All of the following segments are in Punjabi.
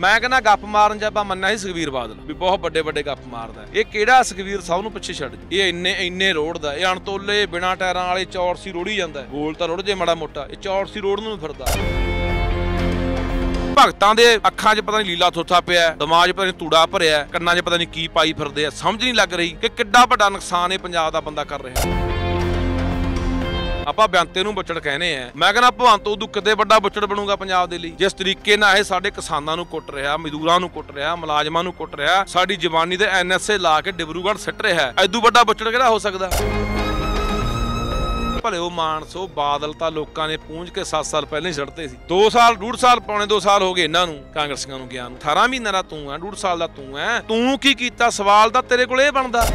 ਮੈਂ ਕਹਿੰਦਾ ਗੱਪ ਮਾਰਨ ਜਾਂ ਆਪਾਂ ਮੰਨਿਆ ਸੀ ਸੁਖਵੀਰ ਬਾਦਲ ਵੀ ਬਹੁਤ ਵੱਡੇ ਵੱਡੇ ਗੱਪ ਮਾਰਦਾ ਇਹ ਕਿਹੜਾ ਸੁਖਵੀਰ ਸਭ ਨੂੰ ਪਿੱਛੇ ਛੱਡ ਇਹ ਇੰਨੇ ਇੰਨੇ ਰੋਡ ਦਾ ਇਹ ਅਣਤੋਲੇ ਬਿਨਾ ਟਾਇਰਾਂ ਵਾਲੇ ਚੌਰਸੀ ਰੋੜੀ ਜਾਂਦਾ ਗੋਲ ਤਾਂ ਰੋੜ ਜੇ ਮਾੜਾ ਮੋਟਾ ਇਹ ਚੌਰਸੀ ਰੋਡ ਨੂੰ ਫਿਰਦਾ ਭਗਤਾਂ ਦੇ ਅੱਖਾਂ 'ਚ ਪਤਾ ਨਹੀਂ ਲੀਲਾ ਥੋਥਾ ਪਿਆ ਦਿਮਾਗ 'ਚ ਪਤਾ ਨਹੀਂ ਤੂੜਾ ਭਰਿਆ ਕੰਨਾਂ 'ਚ ਪਤਾ ਨਹੀਂ ਕੀ ਪਾਈ ਫਿਰਦੇ ਆ ਸਮਝ ਨਹੀਂ ਲੱਗ ਰਹੀ ਕਿ ਕਿੱਡਾ ਵੱਡਾ ਨੁਕਸਾਨ ਇਹ ਪੰਜਾਬ ਦਾ ਬੰਦਾ ਕਰ ਰਿਹਾ ਹੈ ਆਪਾਂ ਬਿਆੰਤੇ ਨੂੰ ਬੁੱਚੜ ਕਹਿੰਦੇ ਆ ਮੈਂ ਕਹਿੰਦਾ ਭਵੰਤ ਉਹ ਕਿਤੇ ਵੱਡਾ ਬੁੱਚੜ ਬਣੂਗਾ ਪੰਜਾਬ ਦੇ ਲਈ ਜਿਸ ਤਰੀਕੇ ਨਾਲ ਇਹ ਸਾਡੇ ਕਿਸਾਨਾਂ ਨੂੰ ਕੁੱਟ ਰਿਹਾ ਮਜ਼ਦੂਰਾਂ ਨੂੰ ਕੁੱਟ ਰਿਹਾ ਮੁਲਾਜ਼ਮਾਂ ਨੂੰ ਕੁੱਟ ਰਿਹਾ ਸਾਡੀ ਜਵਾਨੀ ਦੇ ਐਨਐਸਏ ਲਾ ਕੇ ਡਿਬਰੂਗੜ੍ਹ ਸਿੱਟ ਰਿਹਾ ਐਦੂ ਵੱਡਾ ਬੁੱਚੜ ਕਿਹੜਾ ਹੋ ਸਕਦਾ ਭਲੇ ਉਹ ਮਾਨਸੋ ਬਾਦਲ ਤਾਂ ਲੋਕਾਂ ਨੇ ਪੂੰਝ ਕੇ 7 ਸਾਲ ਪਹਿਲਾਂ ਹੀ ਛੱਡਤੇ ਸੀ 2 ਸਾਲ 2.5 ਸਾਲ ਪੌਣੇ 2 ਸਾਲ ਹੋ ਗਏ ਇਹਨਾਂ ਨੂੰ ਕਾਂਗਰਸੀਆਂ ਨੂੰ ਗਿਆਨ 18 ਮਹੀਨਾ ਦਾ ਤੂੰ ਐ 2.5 ਸਾਲ ਦਾ ਤੂੰ ਐ ਤੂੰ ਕੀ ਕੀਤਾ ਸਵਾਲ ਦਾ ਤੇਰੇ ਕੋਲ ਇਹ ਬਣਦਾ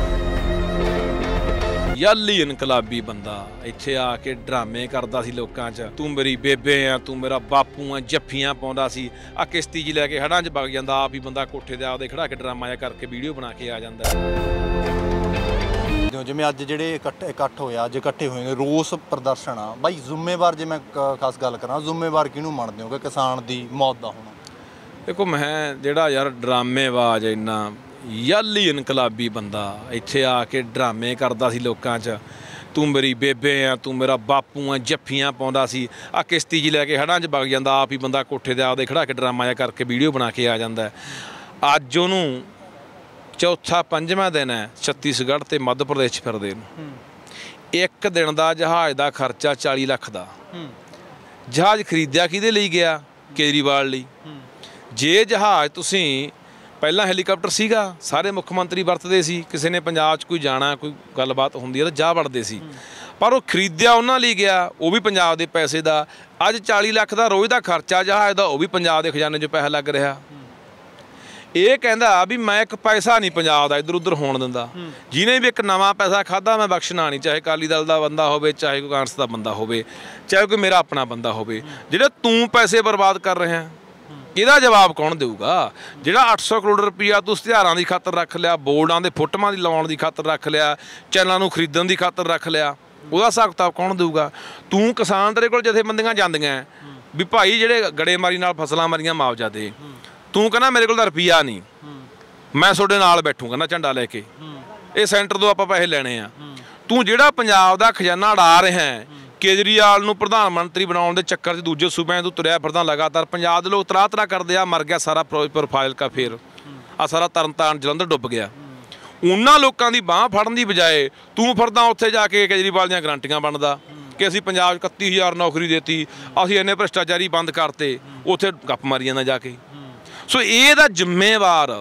ਜਾਲੀ ਇਨਕਲਾਬੀ ਬੰਦਾ ਇੱਥੇ ਆ ਕੇ ਡਰਾਮੇ ਕਰਦਾ ਸੀ ਲੋਕਾਂ 'ਚ ਤੂੰ ਮੇਰੀ ਬੇਬੇ ਆ ਤੂੰ ਮੇਰਾ ਬਾਪੂ ਆ ਜੱਫੀਆਂ ਪਾਉਂਦਾ ਸੀ ਆ ਕਿਸ਼ਤੀ ਜੀ ਲੈ ਕੇ ਹੜਾਂ 'ਚ ਵਗ ਜਾਂਦਾ ਆਪ ਹੀ ਬੰਦਾ ਕੋਠੇ ਤੇ ਆਪਦੇ ਖੜਾ ਕੇ ਡਰਾਮਾ ਜਾ ਕਰਕੇ ਵੀਡੀਓ ਬਣਾ ਕੇ ਆ ਜਾਂਦਾ ਜੋ ਜਿਵੇਂ ਅੱਜ ਜਿਹੜੇ ਇਕੱਠ ਇਕੱਠ ਹੋਇਆ ਅੱਜ ਇਕੱਠੇ ਹੋਏ ਨੇ ਰੋਸ ਪ੍ਰਦਰਸ਼ਨ ਆ ਬਾਈ ਜ਼ਿੰਮੇਵਾਰ ਜੇ ਮੈਂ ਖਾਸ ਗੱਲ ਕਰਾਂ ਜ਼ਿੰਮੇਵਾਰ ਕਿਹਨੂੰ ਮੰਨਦੇ ਹੋ ਕਿ ਕਿਸਾਨ ਦੀ ਮੌਤ ਦਾ ਹੋਣਾ ਦੇਖੋ ਮੈਂ ਜਿਹੜਾ ਯਾਰ ਡਰਾਮੇਵਾਜ ਇੰਨਾ ਯਾਲੀ ਇਨਕਲਾਬੀ ਬੰਦਾ ਇੱਥੇ ਆ ਕੇ ਡਰਾਮੇ ਕਰਦਾ ਸੀ ਲੋਕਾਂ 'ਚ ਤੂੰ ਮੇਰੀ ਬੇਬੇ ਆ ਤੂੰ ਮੇਰਾ ਬਾਪੂ ਆ ਜੱਫੀਆਂ ਪਾਉਂਦਾ ਸੀ ਆ ਕਿਸ਼ਤੀ ਜੀ ਲੈ ਕੇ ਹੜਾਂ 'ਚ ਵਗ ਜਾਂਦਾ ਆਪ ਹੀ ਬੰਦਾ ਕੋਠੇ ਤੇ ਆਪਦੇ ਖੜਾ ਕੇ ਡਰਾਮਾ ਜਾ ਕਰਕੇ ਵੀਡੀਓ ਬਣਾ ਕੇ ਆ ਜਾਂਦਾ ਅੱਜ ਉਹਨੂੰ ਚੌਥਾ ਪੰਜਵਾਂ ਦਿਨ ਹੈ ਛੱਤੀਸਗੜ੍ਹ ਤੇ ਮੱਧ ਪ੍ਰਦੇਸ਼ ਫਿਰਦੇ ਨੂੰ ਇੱਕ ਦਿਨ ਦਾ ਜਹਾਜ਼ ਦਾ ਖਰਚਾ 40 ਲੱਖ ਦਾ ਜਹਾਜ਼ ਖਰੀਦਿਆ ਕਿਹਦੇ ਲਈ ਗਿਆ ਕੇਜਰੀਵਾਲ ਲਈ ਜੇ ਜਹਾਜ਼ ਤੁਸੀਂ ਪਹਿਲਾਂ ਹੈਲੀਕਾਪਟਰ ਸੀਗਾ ਸਾਰੇ ਮੁੱਖ ਮੰਤਰੀ ਵਰਤਦੇ ਸੀ ਕਿਸੇ ਨੇ ਪੰਜਾਬ 'ਚ ਕੋਈ ਜਾਣਾ ਕੋਈ ਗੱਲਬਾਤ ਹੁੰਦੀ ਹੈ ਤਾਂ ਜਾ ਵੜਦੇ ਸੀ ਪਰ ਉਹ ਖਰੀਦਿਆ ਉਹਨਾਂ ਲਈ ਗਿਆ ਉਹ ਵੀ ਪੰਜਾਬ ਦੇ ਪੈਸੇ ਦਾ ਅੱਜ 40 ਲੱਖ ਦਾ ਰੋਜ਼ ਦਾ ਖਰਚਾ ਜਹਾਜ਼ ਦਾ ਉਹ ਵੀ ਪੰਜਾਬ ਦੇ ਖਜ਼ਾਨੇ 'ਚ ਪੈਸਾ ਲੱਗ ਰਿਹਾ ਇਹ ਕਹਿੰਦਾ ਵੀ ਮੈਂ ਇੱਕ ਪੈਸਾ ਨਹੀਂ ਪੰਜਾਬ ਦਾ ਇਧਰ ਉਧਰ ਹੋਣ ਦਿੰਦਾ ਜਿਨੇ ਵੀ ਇੱਕ ਨਵਾਂ ਪੈਸਾ ਖਾਦਾ ਮੈਂ ਬਖਸ਼ਣਾ ਨਹੀਂ ਚਾਹੇ ਕਾਲੀ ਦਲ ਦਾ ਬੰਦਾ ਹੋਵੇ ਚਾਹੇ ਕੋਈ ਕਾਂਗਰਸ ਦਾ ਬੰਦਾ ਹੋਵੇ ਚਾਹੇ ਕੋਈ ਮੇਰਾ ਆਪਣਾ ਬੰਦਾ ਹੋਵੇ ਜਿਹੜਾ ਤੂੰ ਪੈਸੇ ਬਰਬਾਦ ਕਰ ਰਿਹਾ ਹੈ ਇਹਦਾ ਜਵਾਬ ਕੌਣ ਦੇਊਗਾ ਜਿਹੜਾ 800 ਕਰੋੜ ਰੁਪਇਆ ਤੂੰ ਹਥਿਆਰਾਂ ਦੀ ਖਾਤਰ ਰੱਖ ਲਿਆ ਬੋਰਡਾਂ ਦੇ ਫੋਟੋਆਂ ਦੀ ਲਾਉਣ ਦੀ ਖਾਤਰ ਰੱਖ ਲਿਆ ਚੈਨਲਾਂ ਨੂੰ ਖਰੀਦਣ ਦੀ ਖਾਤਰ ਰੱਖ ਲਿਆ ਉਹਦਾ ਹਿਸਾਬ ਕੌਣ ਦੇਊਗਾ ਤੂੰ ਕਿਸਾਨ ਤੇਰੇ ਕੋਲ ਬੰਦੀਆਂ ਜਾਂਦੀਆਂ ਵੀ ਭਾਈ ਜਿਹੜੇ ਗੜੇਮਾਰੀ ਨਾਲ ਫਸਲਾਂ ਮਾਰੀਆਂ ਮਾਵਜਾ ਦੇ ਤੂੰ ਕਹਿੰਦਾ ਮੇਰੇ ਕੋਲ ਤਾਂ ਰੁਪਈਆ ਨਹੀਂ ਮੈਂ ਤੁਹਾਡੇ ਨਾਲ ਬੈਠੂਗਾ ਨਾ ਝੰਡਾ ਲੈ ਕੇ ਇਹ ਸੈਂਟਰ ਤੋਂ ਆਪਾਂ ਪੈਸੇ ਲੈਣੇ ਆ ਤੂੰ ਜਿਹੜਾ ਪੰਜਾਬ ਦਾ ਖਜ਼ਾਨਾ ਅੜਾ ਰਿਹਾ ਹੈ ਕੇਜਰੀਵਾਲ ਨੂੰ ਪ੍ਰਧਾਨ ਮੰਤਰੀ ਬਣਾਉਣ ਦੇ ਚੱਕਰ 'ਚ ਦੂਜੇ ਸੂਬਿਆਂ ਤੋਂ ਤੁਰਿਆ ਫਿਰਦਾ ਲਗਾਤਾਰ ਪੰਜਾਬ ਦੇ ਲੋਕ ਤਰਾ ਤਰਾ ਕਰਦੇ ਆ ਮਰ ਗਿਆ ਸਾਰਾ ਪ੍ਰੋਫਾਈਲ ਕਾ ਫੇਰ ਆ ਸਾਰਾ ਤਰਨਤਾਰਨ ਜਲੰਧਰ ਡੁੱਬ ਗਿਆ ਉਹਨਾਂ ਲੋਕਾਂ ਦੀ ਬਾਹ ਫੜਨ ਦੀ ਬਜਾਏ ਤੂੰ ਫਿਰਦਾ ਉੱਥੇ ਜਾ ਕੇ ਕੇਜਰੀਵਾਲ ਦੀਆਂ ਗਰੰਟੀਆਂ ਬਣਦਾ ਕਿ ਅਸੀਂ ਪੰਜਾਬ 31000 ਨੌਕਰੀ ਦਿੱਤੀ ਅਸੀਂ ਇੰਨੇ ਭ੍ਰਿਸ਼ਟਾਚਾਰੀ ਬੰਦ ਕਰਤੇ ਉੱਥੇ ਗੱਪ ਮਾਰੀ ਜਾਂਦਾ ਜਾ ਕੇ ਸੋ ਇਹ ਦਾ ਜ਼ਿੰਮੇਵਾਰ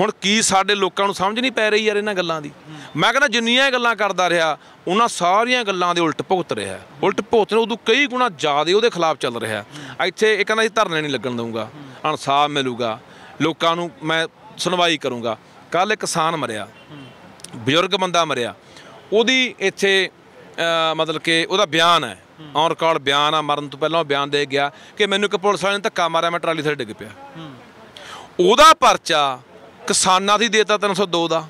ਹੁਣ ਕੀ ਸਾਡੇ ਲੋਕਾਂ ਨੂੰ ਸਮਝ ਨਹੀਂ ਪੈ ਰਹੀ ਯਾਰ ਇਹਨਾਂ ਗੱਲਾਂ ਦੀ ਮੈਂ ਕਹਿੰਦਾ ਜਿੰਨੀਆਂ ਗੱਲਾਂ ਕਰਦਾ ਰਿਹਾ ਉਹਨਾਂ ਸਾਰੀਆਂ ਗੱਲਾਂ ਦੇ ਉਲਟ ਭੁਗਤ ਰਿਹਾ ਉਲਟ ਭੁਗਤ ਨੇ ਉਦੋਂ ਕਈ ਗੁਣਾ ਜ਼ਿਆਦਾ ਉਹਦੇ ਖਿਲਾਫ ਚੱਲ ਰਿਹਾ ਇੱਥੇ ਇਹ ਕਹਿੰਦਾ ਜੀ ਧਰਨੇ ਨਹੀਂ ਲੱਗਣ ਦਊਗਾ ਇਨਸਾਫ ਮਿਲੂਗਾ ਲੋਕਾਂ ਨੂੰ ਮੈਂ ਸੁਣਵਾਈ ਕਰੂੰਗਾ ਕੱਲ ਇੱਕ ਕਿਸਾਨ ਮਰਿਆ ਬਜ਼ੁਰਗ ਬੰਦਾ ਮਰਿਆ ਉਹਦੀ ਇੱਥੇ ਮਤਲਬ ਕਿ ਉਹਦਾ ਬਿਆਨ ਹੈ ਔਰ ਕਾਲ ਬਿਆਨ ਆ ਮਰਨ ਤੋਂ ਪਹਿਲਾਂ ਬਿਆਨ ਦੇ ਗਿਆ ਕਿ ਮੈਨੂੰ ਇੱਕ ਪੁਲਿਸ ਵਾਲੇ ਨੇ ਧੱਕਾ ਮਾਰਿਆ ਮੈਂ ਟਰਾਲੀ ਥੱਲੇ ਡਿੱਗ ਪਿਆ ਉਹਦਾ ਪਰਚਾ ਕਿਸਾਨਾਂ ਦੀ ਦੇਤਾ 302 ਦਾ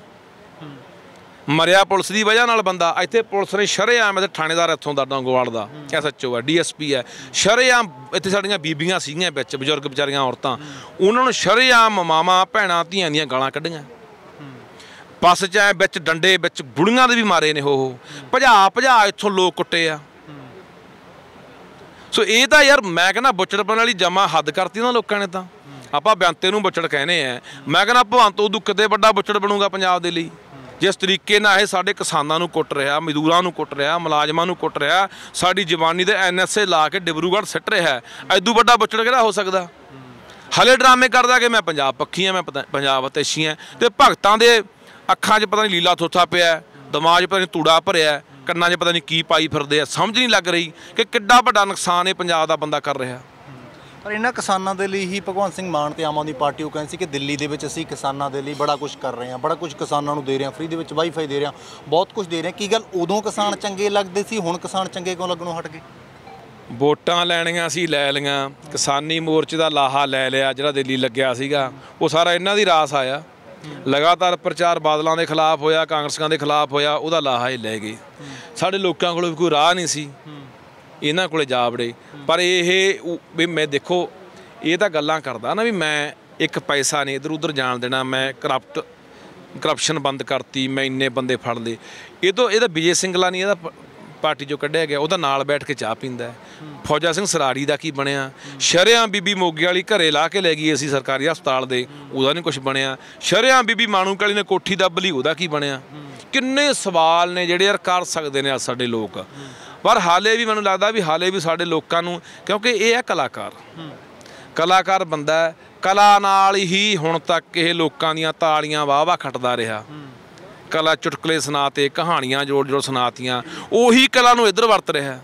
ਮਰਿਆ ਪੁਲਿਸ ਦੀ ਵਜ੍ਹਾ ਨਾਲ ਬੰਦਾ ਇੱਥੇ ਪੁਲਿਸ ਨੇ ਸ਼ਰੇਆਮ ਇੱਥੇ ਥਾਣੇਦਾਰ ਇੱਥੋਂ ਦਾ ਗੋਵਾਲ ਦਾ ਸੱਚੋ ਹੈ ਡੀਐਸਪੀ ਹੈ ਸ਼ਰੇਆਮ ਇੱਥੇ ਸਾਡੀਆਂ ਬੀਬੀਆਂ ਸੀਗੀਆਂ ਵਿੱਚ ਬਜ਼ੁਰਗ ਵਿਚਾਰੀਆਂ ਔਰਤਾਂ ਉਹਨਾਂ ਨੂੰ ਸ਼ਰੇਆਮ ਮਾਮਾ ਭੈਣਾ ਧੀਆਂ ਦੀਆਂ ਗਾਲਾਂ ਕੱਢੀਆਂ ਬੱਸ 'ਚ ਐ ਵਿੱਚ ਡੰਡੇ ਵਿੱਚ ਬੁੜੀਆਂ ਦੇ ਵੀ ਮਾਰੇ ਨੇ ਉਹ ਭਜਾ ਭਜਾ ਇੱਥੋਂ ਲੋਕ ਕੁੱਟੇ ਆ ਸੋ ਇਹ ਤਾਂ ਯਾਰ ਮੈਂ ਕਹਿੰਦਾ ਬੁੱਚੜਪਨ ਵਾਲੀ ਜਮਾ ਹੱਦ ਕਰਤੀ ਉਹਨਾਂ ਲੋਕਾਂ ਨੇ ਤਾਂ ਆਪਾਂ ਬਿਆੰਤੇ ਨੂੰ ਬੁੱਚੜ ਕਹਿੰਦੇ ਆ ਮੈਂ ਕਹਿੰਦਾ ਭਵੰਤ ਦੁੱਖ ਕਿਤੇ ਵੱਡਾ ਬੁੱਚੜ ਬਣੂਗਾ ਪੰਜਾਬ ਦੇ ਲਈ ਜਿਸ ਤਰੀਕੇ ਨਾਲ ਇਹ ਸਾਡੇ ਕਿਸਾਨਾਂ ਨੂੰ ਕੁੱਟ ਰਿਹਾ ਮਜ਼ਦੂਰਾਂ ਨੂੰ ਕੁੱਟ ਰਿਹਾ ਮੁਲਾਜ਼ਮਾਂ ਨੂੰ ਕੁੱਟ ਰਿਹਾ ਸਾਡੀ ਜਵਾਨੀ ਦੇ ਐਨਐਸਏ ਲਾ ਕੇ ਡਿਬਰੂਗੜ੍ਹ ਸਿੱਟ ਰਿਹਾ ਹੈ ਐਦੂ ਵੱਡਾ ਬੁੱਚੜ ਕਿਹੜਾ ਹੋ ਸਕਦਾ ਹਲੇ ਡਰਾਮੇ ਕਰਦਾ ਕਿ ਮੈਂ ਪੰਜਾਬ ਪੱਖੀ ਆ ਮੈਂ ਪੰਜਾਬ ਅਤੇਸ਼ੀ ਆ ਤੇ ਭਗਤਾਂ ਦੇ ਅੱਖਾਂ 'ਚ ਪਤਾ ਨਹੀਂ ਲੀਲਾ ਥੋਥਾ ਪਿਆ ਦਿਮਾਗ 'ਚ ਪਤਾ ਨਹੀਂ ਤੂੜਾ ਭਰਿਆ ਕੰਨਾਂ 'ਚ ਪਤਾ ਨਹੀਂ ਕੀ ਪਾਈ ਫਿਰਦੇ ਆ ਸਮਝ ਨਹੀਂ ਲੱਗ ਰਹੀ ਕਿ ਕਿੱਡਾ ਵੱਡਾ ਨੁਕਸਾਨ ਇਹ ਪੰਜਾਬ ਦਾ ਬੰਦਾ ਕਰ ਰਿਹਾ ਪਰ ਇਹਨਾਂ ਕਿਸਾਨਾਂ ਦੇ ਲਈ ਹੀ ਭਗਵੰਤ ਸਿੰਘ ਮਾਨ ਤੇ ਆਮ ਆਦਮੀ ਪਾਰਟੀ ਉਹ ਕਹਿੰਦੇ ਸੀ ਕਿ ਦਿੱਲੀ ਦੇ ਵਿੱਚ ਅਸੀਂ ਕਿਸਾਨਾਂ ਦੇ ਲਈ ਬੜਾ ਕੁਝ ਕਰ ਰਹੇ ਹਾਂ ਬੜਾ ਕੁਝ ਕਿਸਾਨਾਂ ਨੂੰ ਦੇ ਰਹੇ ਹਾਂ ਫ੍ਰੀ ਦੇ ਵਿੱਚ ਵਾਈਫਾਈ ਦੇ ਰਹੇ ਹਾਂ ਬਹੁਤ ਕੁਝ ਦੇ ਰਹੇ ਹਾਂ ਕੀ ਗੱਲ ਉਦੋਂ ਕਿਸਾਨ ਚੰਗੇ ਲੱਗਦੇ ਸੀ ਹੁਣ ਕਿਸਾਨ ਚੰਗੇ ਕਿਉਂ ਲੱਗਣੋਂ ਹਟ ਗਏ ਵੋਟਾਂ ਲੈਣੀਆਂ ਸੀ ਲੈ ਲੀਆਂ ਕਿਸਾਨੀ ਮੋਰਚੇ ਦਾ ਲਾਹਾ ਲੈ ਲਿਆ ਜਿਹੜਾ ਦਿੱਲੀ ਲੱਗਿਆ ਸੀਗਾ ਉਹ ਸਾਰਾ ਇਹਨਾਂ ਦੀ ਰਾਸ ਆਇਆ ਲਗਾਤਾਰ ਪ੍ਰਚਾਰ ਬਾਦਲਾਂ ਦੇ ਖਿਲਾਫ ਹੋਇਆ ਕਾਂਗਰਸਾਂ ਦੇ ਖਿਲਾਫ ਹੋਇਆ ਉਹਦਾ ਲਾਹਾ ਹੀ ਲੈ ਗਏ ਸਾਡੇ ਲੋਕਾਂ ਕੋਲ ਕੋਈ ਰਾਹ ਨਹੀਂ ਸੀ ਇਹਨਾਂ ਕੋਲੇ ਜਾ ਵੜੇ ਪਰ ਇਹ ਵੀ ਮੈਂ ਦੇਖੋ ਇਹ ਤਾਂ ਗੱਲਾਂ ਕਰਦਾ ਨਾ ਵੀ ਮੈਂ ਇੱਕ ਪੈਸਾ ਨਹੀਂ ਇਧਰ ਉਧਰ ਜਾਣ ਦੇਣਾ ਮੈਂ ਕਰਪਟ ਕਰਪਸ਼ਨ ਬੰਦ ਕਰਤੀ ਮੈਂ ਇੰਨੇ ਬੰਦੇ ਫੜ ਲਏ ਇਹ ਤੋਂ ਇਹਦਾ ਵਿਜੇ ਸਿੰਘਲਾ ਨਹੀਂ ਇਹਦਾ ਪਾਰਟੀ ਜੋ ਕੱਢਿਆ ਗਿਆ ਉਹਦਾ ਨਾਲ ਬੈਠ ਕੇ ਚਾਹ ਪੀਂਦਾ ਫੌਜਾ ਸਿੰਘ ਸਰਾੜੀ ਦਾ ਕੀ ਬਣਿਆ ਸ਼ਰਿਆਂ ਬੀਬੀ ਮੋਗੇ ਵਾਲੀ ਘਰੇ ਲਾ ਕੇ ਲੈ ਗਈ ਅਸੀਂ ਸਰਕਾਰੀ ਹਸਪਤਾਲ ਦੇ ਉਹਦਾ ਨਹੀਂ ਕੁਝ ਬਣਿਆ ਸ਼ਰਿਆਂ ਬੀਬੀ ਮਾਨੂਕਾਲੀ ਨੇ ਕੋਠੀ ਦੱਬ ਲਈ ਉਹਦਾ ਕੀ ਬਣਿਆ ਕਿੰਨੇ ਸਵਾਲ ਨੇ ਜਿਹੜੇ ਯਾਰ ਕਰ ਸਕਦੇ ਨੇ ਸਾਡੇ ਲੋਕ ਪਰ ਹਾਲੇ ਵੀ ਮੈਨੂੰ ਲੱਗਦਾ ਵੀ ਹਾਲੇ ਵੀ ਸਾਡੇ ਲੋਕਾਂ ਨੂੰ ਕਿਉਂਕਿ ਇਹ ਹੈ ਕਲਾਕਾਰ ਕਲਾਕਾਰ ਬੰਦਾ ਹੈ ਕਲਾ ਨਾਲ ਹੀ ਹੁਣ ਤੱਕ ਇਹ ਲੋਕਾਂ ਦੀਆਂ ਤਾਲੀਆਂ ਵਾਵਾ ਖਟਦਾ ਰਿਹਾ ਕਲਾ ਚੁਟਕਲੇ ਸੁਣਾਤੇ ਕਹਾਣੀਆਂ ਜੋੜ ਜੋੜ ਸੁਣਾਤੀਆਂ ਉਹੀ ਕਲਾ ਨੂੰ ਇੱਧਰ ਵਰਤ ਰਿਹਾ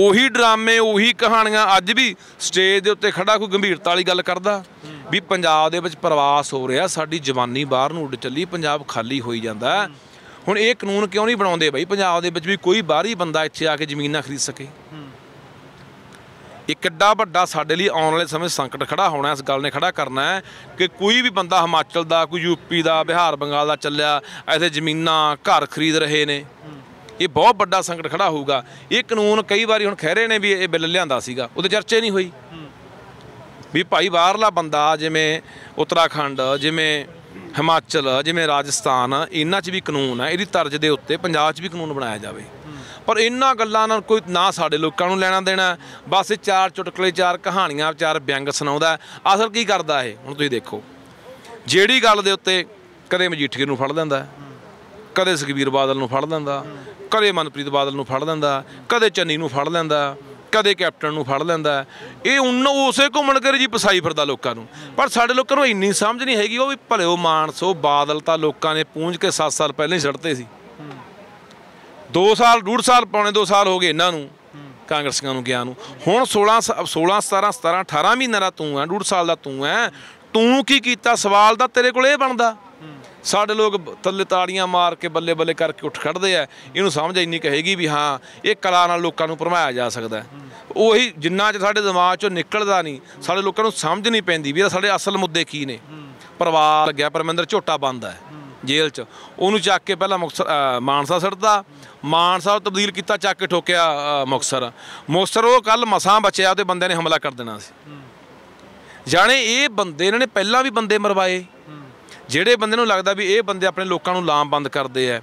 ਉਹੀ ਡਰਾਮੇ ਉਹੀ ਕਹਾਣੀਆਂ ਅੱਜ ਵੀ ਸਟੇਜ ਦੇ ਉੱਤੇ ਖੜਾ ਕੋਈ ਗੰਭੀਰਤਾ ਵਾਲੀ ਗੱਲ ਕਰਦਾ ਵੀ ਪੰਜਾਬ ਦੇ ਵਿੱਚ ਪ੍ਰਵਾਸ ਹੋ ਰਿਹਾ ਸਾਡੀ ਜਵਾਨੀ ਬਾਹਰ ਨੂੰ ਉੱਡ ਚੱਲੀ ਪੰਜਾਬ ਖਾਲੀ ਹੋਈ ਜਾਂਦਾ ਹੁਣ ਇਹ ਕਾਨੂੰਨ ਕਿਉਂ ਨਹੀਂ ਬਣਾਉਂਦੇ ਬਈ ਪੰਜਾਬ ਦੇ ਵਿੱਚ ਵੀ ਕੋਈ ਬਾਹਰੀ ਬੰਦਾ ਇੱਥੇ ਆ ਕੇ ਜ਼ਮੀਨ ਨਾ ਖਰੀਦ ਸਕੇ ਇਹ ਕਿੱਡਾ ਵੱਡਾ ਸਾਡੇ ਲਈ ਆਉਣ ਵਾਲੇ ਸਮੇਂ ਸੰਕਟ ਖੜਾ ਹੋਣਾ ਇਸ ਗੱਲ ਨੇ ਖੜਾ ਕਰਨਾ ਹੈ ਕਿ ਕੋਈ ਵੀ ਬੰਦਾ ਹਿਮਾਚਲ ਦਾ ਕੋਈ ਯੂਪੀ ਦਾ ਬਿਹਾਰ ਬੰਗਾਲ ਦਾ ਚੱਲਿਆ ਐਸੇ ਜ਼ਮੀਨਾਂ ਘਰ ਖਰੀਦ ਰਹੇ ਨੇ ਇਹ ਬਹੁਤ ਵੱਡਾ ਸੰਕਟ ਖੜਾ ਹੋਊਗਾ ਇਹ ਕਾਨੂੰਨ ਕਈ ਵਾਰੀ ਹੁਣ ਖਹਿਰੇ ਨੇ ਵੀ ਇਹ ਬਿੱਲ ਲਿਆਂਦਾ ਸੀਗਾ ਉਹਦੇ ਚਰਚੇ ਨਹੀਂ ਹੋਈ ਵੀ ਭਾਈ ਬਾਹਰਲਾ ਬੰਦਾ ਜਿਵੇਂ ਉੱਤਰਾਖੰਡ ਜਿਵੇਂ ਹਿਮਾਚਲ ਜਿਵੇਂ ਰਾਜਸਥਾਨ ਇਹਨਾਂ 'ਚ ਵੀ ਕਾਨੂੰਨ ਹੈ ਇਹਦੀ ਤਰਜ ਦੇ ਉੱਤੇ ਪੰਜਾਬ 'ਚ ਵੀ ਕਾਨੂੰਨ ਬਣਾਇਆ ਜਾਵੇ ਪਰ ਇਹਨਾਂ ਗੱਲਾਂ ਨਾਲ ਕੋਈ ਨਾ ਸਾਡੇ ਲੋਕਾਂ ਨੂੰ ਲੈਣਾ ਦੇਣਾ ਬਸ ਇਹ ਚਾਰ ਚੁਟਕਲੇ ਚਾਰ ਕਹਾਣੀਆਂ ਚਾਰ ਵਿਅੰਗ ਸੁਣਾਉਂਦਾ ਅਸਲ ਕੀ ਕਰਦਾ ਇਹ ਹੁਣ ਤੁਸੀਂ ਦੇਖੋ ਜਿਹੜੀ ਗੱਲ ਦੇ ਉੱਤੇ ਕਦੇ ਮਜੀਠੀਰ ਨੂੰ ਫੜ ਲੈਂਦਾ ਕਦੇ ਸੁਖਬੀਰ ਬਾਦਲ ਨੂੰ ਫੜ ਲੈਂਦਾ ਕਦੇ ਮਨਪ੍ਰੀਤ ਬਾਦਲ ਨੂੰ ਫੜ ਲੈਂਦਾ ਕਦੇ ਚੰਨੀ ਨੂੰ ਫੜ ਲੈਂਦਾ ਕਦੇ ਕੈਪਟਨ ਨੂੰ ਫੜ ਲੈਂਦਾ ਇਹ ਉਹਨਾਂ ਉਸੇ ਘੁੰਮਣ ਕਰੇ ਜੀ ਪਸਾਈ ਫਿਰਦਾ ਲੋਕਾਂ ਨੂੰ ਪਰ ਸਾਡੇ ਲੋਕਾਂ ਨੂੰ ਇੰਨੀ ਸਮਝ ਨਹੀਂ ਹੈਗੀ ਉਹ ਵੀ ਭਲੇਓ ਮਾਨਸੋ ਬਾਦਲ ਤਾਂ ਲੋਕਾਂ ਨੇ ਪੂੰਝ ਕੇ 7 ਸਾਲ ਪਹਿਲਾਂ ਹੀ ਛੱਡਤੇ ਸੀ 2 ਸਾਲ 2.5 ਸਾਲ ਪੌਣੇ 2 ਸਾਲ ਹੋ ਗਏ ਇਹਨਾਂ ਨੂੰ ਕਾਂਗਰਸੀਆਂ ਨੂੰ ਗਿਆ ਨੂੰ ਹੁਣ 16 16 17 17 18 ਮਹੀਨਿਆਂ ਦਾ ਤੂੰ ਆ 2.5 ਸਾਲ ਦਾ ਤੂੰ ਐ ਤੂੰ ਕੀ ਕੀਤਾ ਸਵਾਲ ਦਾ ਤੇਰੇ ਕੋਲ ਇਹ ਬਣਦਾ ਸਾਡੇ ਲੋਕ ਤੱਲੇ ਤਾੜੀਆਂ ਮਾਰ ਕੇ ਬੱਲੇ ਬੱਲੇ ਕਰਕੇ ਉੱਠ ਖੜਦੇ ਆ ਇਹਨੂੰ ਸਮਝ ਇੰਨੀ ਕਹੇਗੀ ਵੀ ਹਾਂ ਇਹ ਕਲਾ ਨਾਲ ਲੋਕਾਂ ਨੂੰ ਭਰਮਾਇਆ ਜਾ ਸਕਦਾ ਉਹੀ ਜਿੰਨਾ ਚ ਸਾਡੇ ਦਿਮਾਗ ਚੋਂ ਨਿਕਲਦਾ ਨਹੀਂ ਸਾਡੇ ਲੋਕਾਂ ਨੂੰ ਸਮਝ ਨਹੀਂ ਪੈਂਦੀ ਵੀ ਇਹ ਸਾਡੇ ਅਸਲ ਮੁੱਦੇ ਕੀ ਨੇ ਪਰਿਵਾਰ ਲੱਗਿਆ ਪਰਮਿੰਦਰ ਝੋਟਾ ਬੰਦ ਹੈ ਜੇਲ੍ਹ 'ਚ ਉਹਨੂੰ ਚੱਕ ਕੇ ਪਹਿਲਾਂ ਮੁਕਸਰ ਮਾਨਸਾ ਸੜਦਾ ਮਾਨਸਾ ਨੂੰ ਤਬਦੀਲ ਕੀਤਾ ਚੱਕ ਕੇ ਠੋਕਿਆ ਮੁਕਸਰ ਮੁਕਸਰ ਉਹ ਕੱਲ ਮਸਾਂ ਬਚਿਆ ਉਹਦੇ ਬੰਦੇ ਨੇ ਹਮਲਾ ਕਰ ਦੇਣਾ ਸੀ ਜਾਣੇ ਇਹ ਬੰਦੇ ਇਹਨਾਂ ਨੇ ਪਹਿਲਾਂ ਵੀ ਬੰਦੇ ਮਰਵਾਏ ਜਿਹੜੇ ਬੰਦੇ ਨੂੰ ਲੱਗਦਾ ਵੀ ਇਹ ਬੰਦੇ ਆਪਣੇ ਲੋਕਾਂ ਨੂੰ ਲਾਮਬੰਦ ਕਰਦੇ ਆ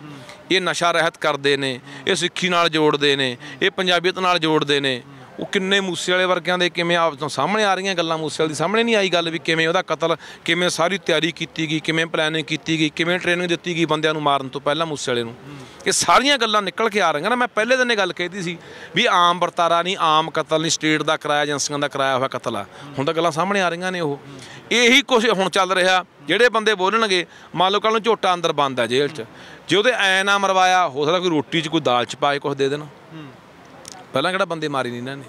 ਇਹ ਨਸ਼ਾ ਰਹਿਤ ਕਰਦੇ ਨੇ ਇਹ ਸਿੱਖੀ ਨਾਲ ਜੋੜਦੇ ਨੇ ਇਹ ਪੰਜਾਬੀਅਤ ਨਾਲ ਜੋੜਦੇ ਨੇ ਉਹ ਕਿੰਨੇ ਮੂਸੇ ਵਾਲੇ ਵਰਗਿਆਂ ਦੇ ਕਿਵੇਂ ਆਪ ਤੋਂ ਸਾਹਮਣੇ ਆ ਰਹੀਆਂ ਗੱਲਾਂ ਮੂਸੇ ਵਾਲੀ ਦੀ ਸਾਹਮਣੇ ਨਹੀਂ ਆਈ ਗੱਲ ਵੀ ਕਿਵੇਂ ਉਹਦਾ ਕਤਲ ਕਿਵੇਂ ਸਾਰੀ ਤਿਆਰੀ ਕੀਤੀ ਗਈ ਕਿਵੇਂ ਪਲੈਨਿੰਗ ਕੀਤੀ ਗਈ ਕਿਵੇਂ ਟ੍ਰੇਨਿੰਗ ਦਿੱਤੀ ਗਈ ਬੰਦਿਆਂ ਨੂੰ ਮਾਰਨ ਤੋਂ ਪਹਿਲਾਂ ਮੂਸੇ ਵਾਲੇ ਨੂੰ ਇਹ ਸਾਰੀਆਂ ਗੱਲਾਂ ਨਿਕਲ ਕੇ ਆ ਰਹੀਆਂ ਨਾ ਮੈਂ ਪਹਿਲੇ ਦਿਨ ਇਹ ਗੱਲ ਕਹਿਤੀ ਸੀ ਵੀ ਆਮ ਵਰਤਾਰਾ ਨਹੀਂ ਆਮ ਕਤਲ ਨਹੀਂ ਸਟੇਟ ਦਾ ਕਰਾਇਆ ਏਜੰਸੀਆਂ ਦਾ ਕਰਾਇਆ ਹੋਇਆ ਕਤਲ ਆ ਹੁਣ ਤਾਂ ਗੱਲਾਂ ਸਾਹਮਣੇ ਆ ਰਹੀਆਂ ਨੇ ਉਹ ਇਹੀ ਕੁਝ ਹੁਣ ਚੱਲ ਰਿਹਾ ਜਿਹੜੇ ਬੰਦੇ ਬੋਲਣਗੇ ਮੰਨ ਲਓ ਕੱਲ ਨੂੰ ਝੋਟਾ ਅੰਦਰ ਬੰਦ ਆ ਜੇਲ੍ਹ 'ਚ ਜੇ ਉਹਦੇ ਐ ਨਾ ਮਰਵਾਇਆ ਹੋ ਸਕਦਾ ਕੋਈ ਰੋਟੀ 'ਚ ਕੋਈ ਦਾਲ 'ਚ ਪਾਏ ਕੁਝ ਦੇ ਦੇਣ ਪਹਿਲਾਂ ਕਿਹੜਾ ਬੰਦੇ ਮਾਰੀ ਨਹੀਂ ਇਹਨਾਂ ਨੇ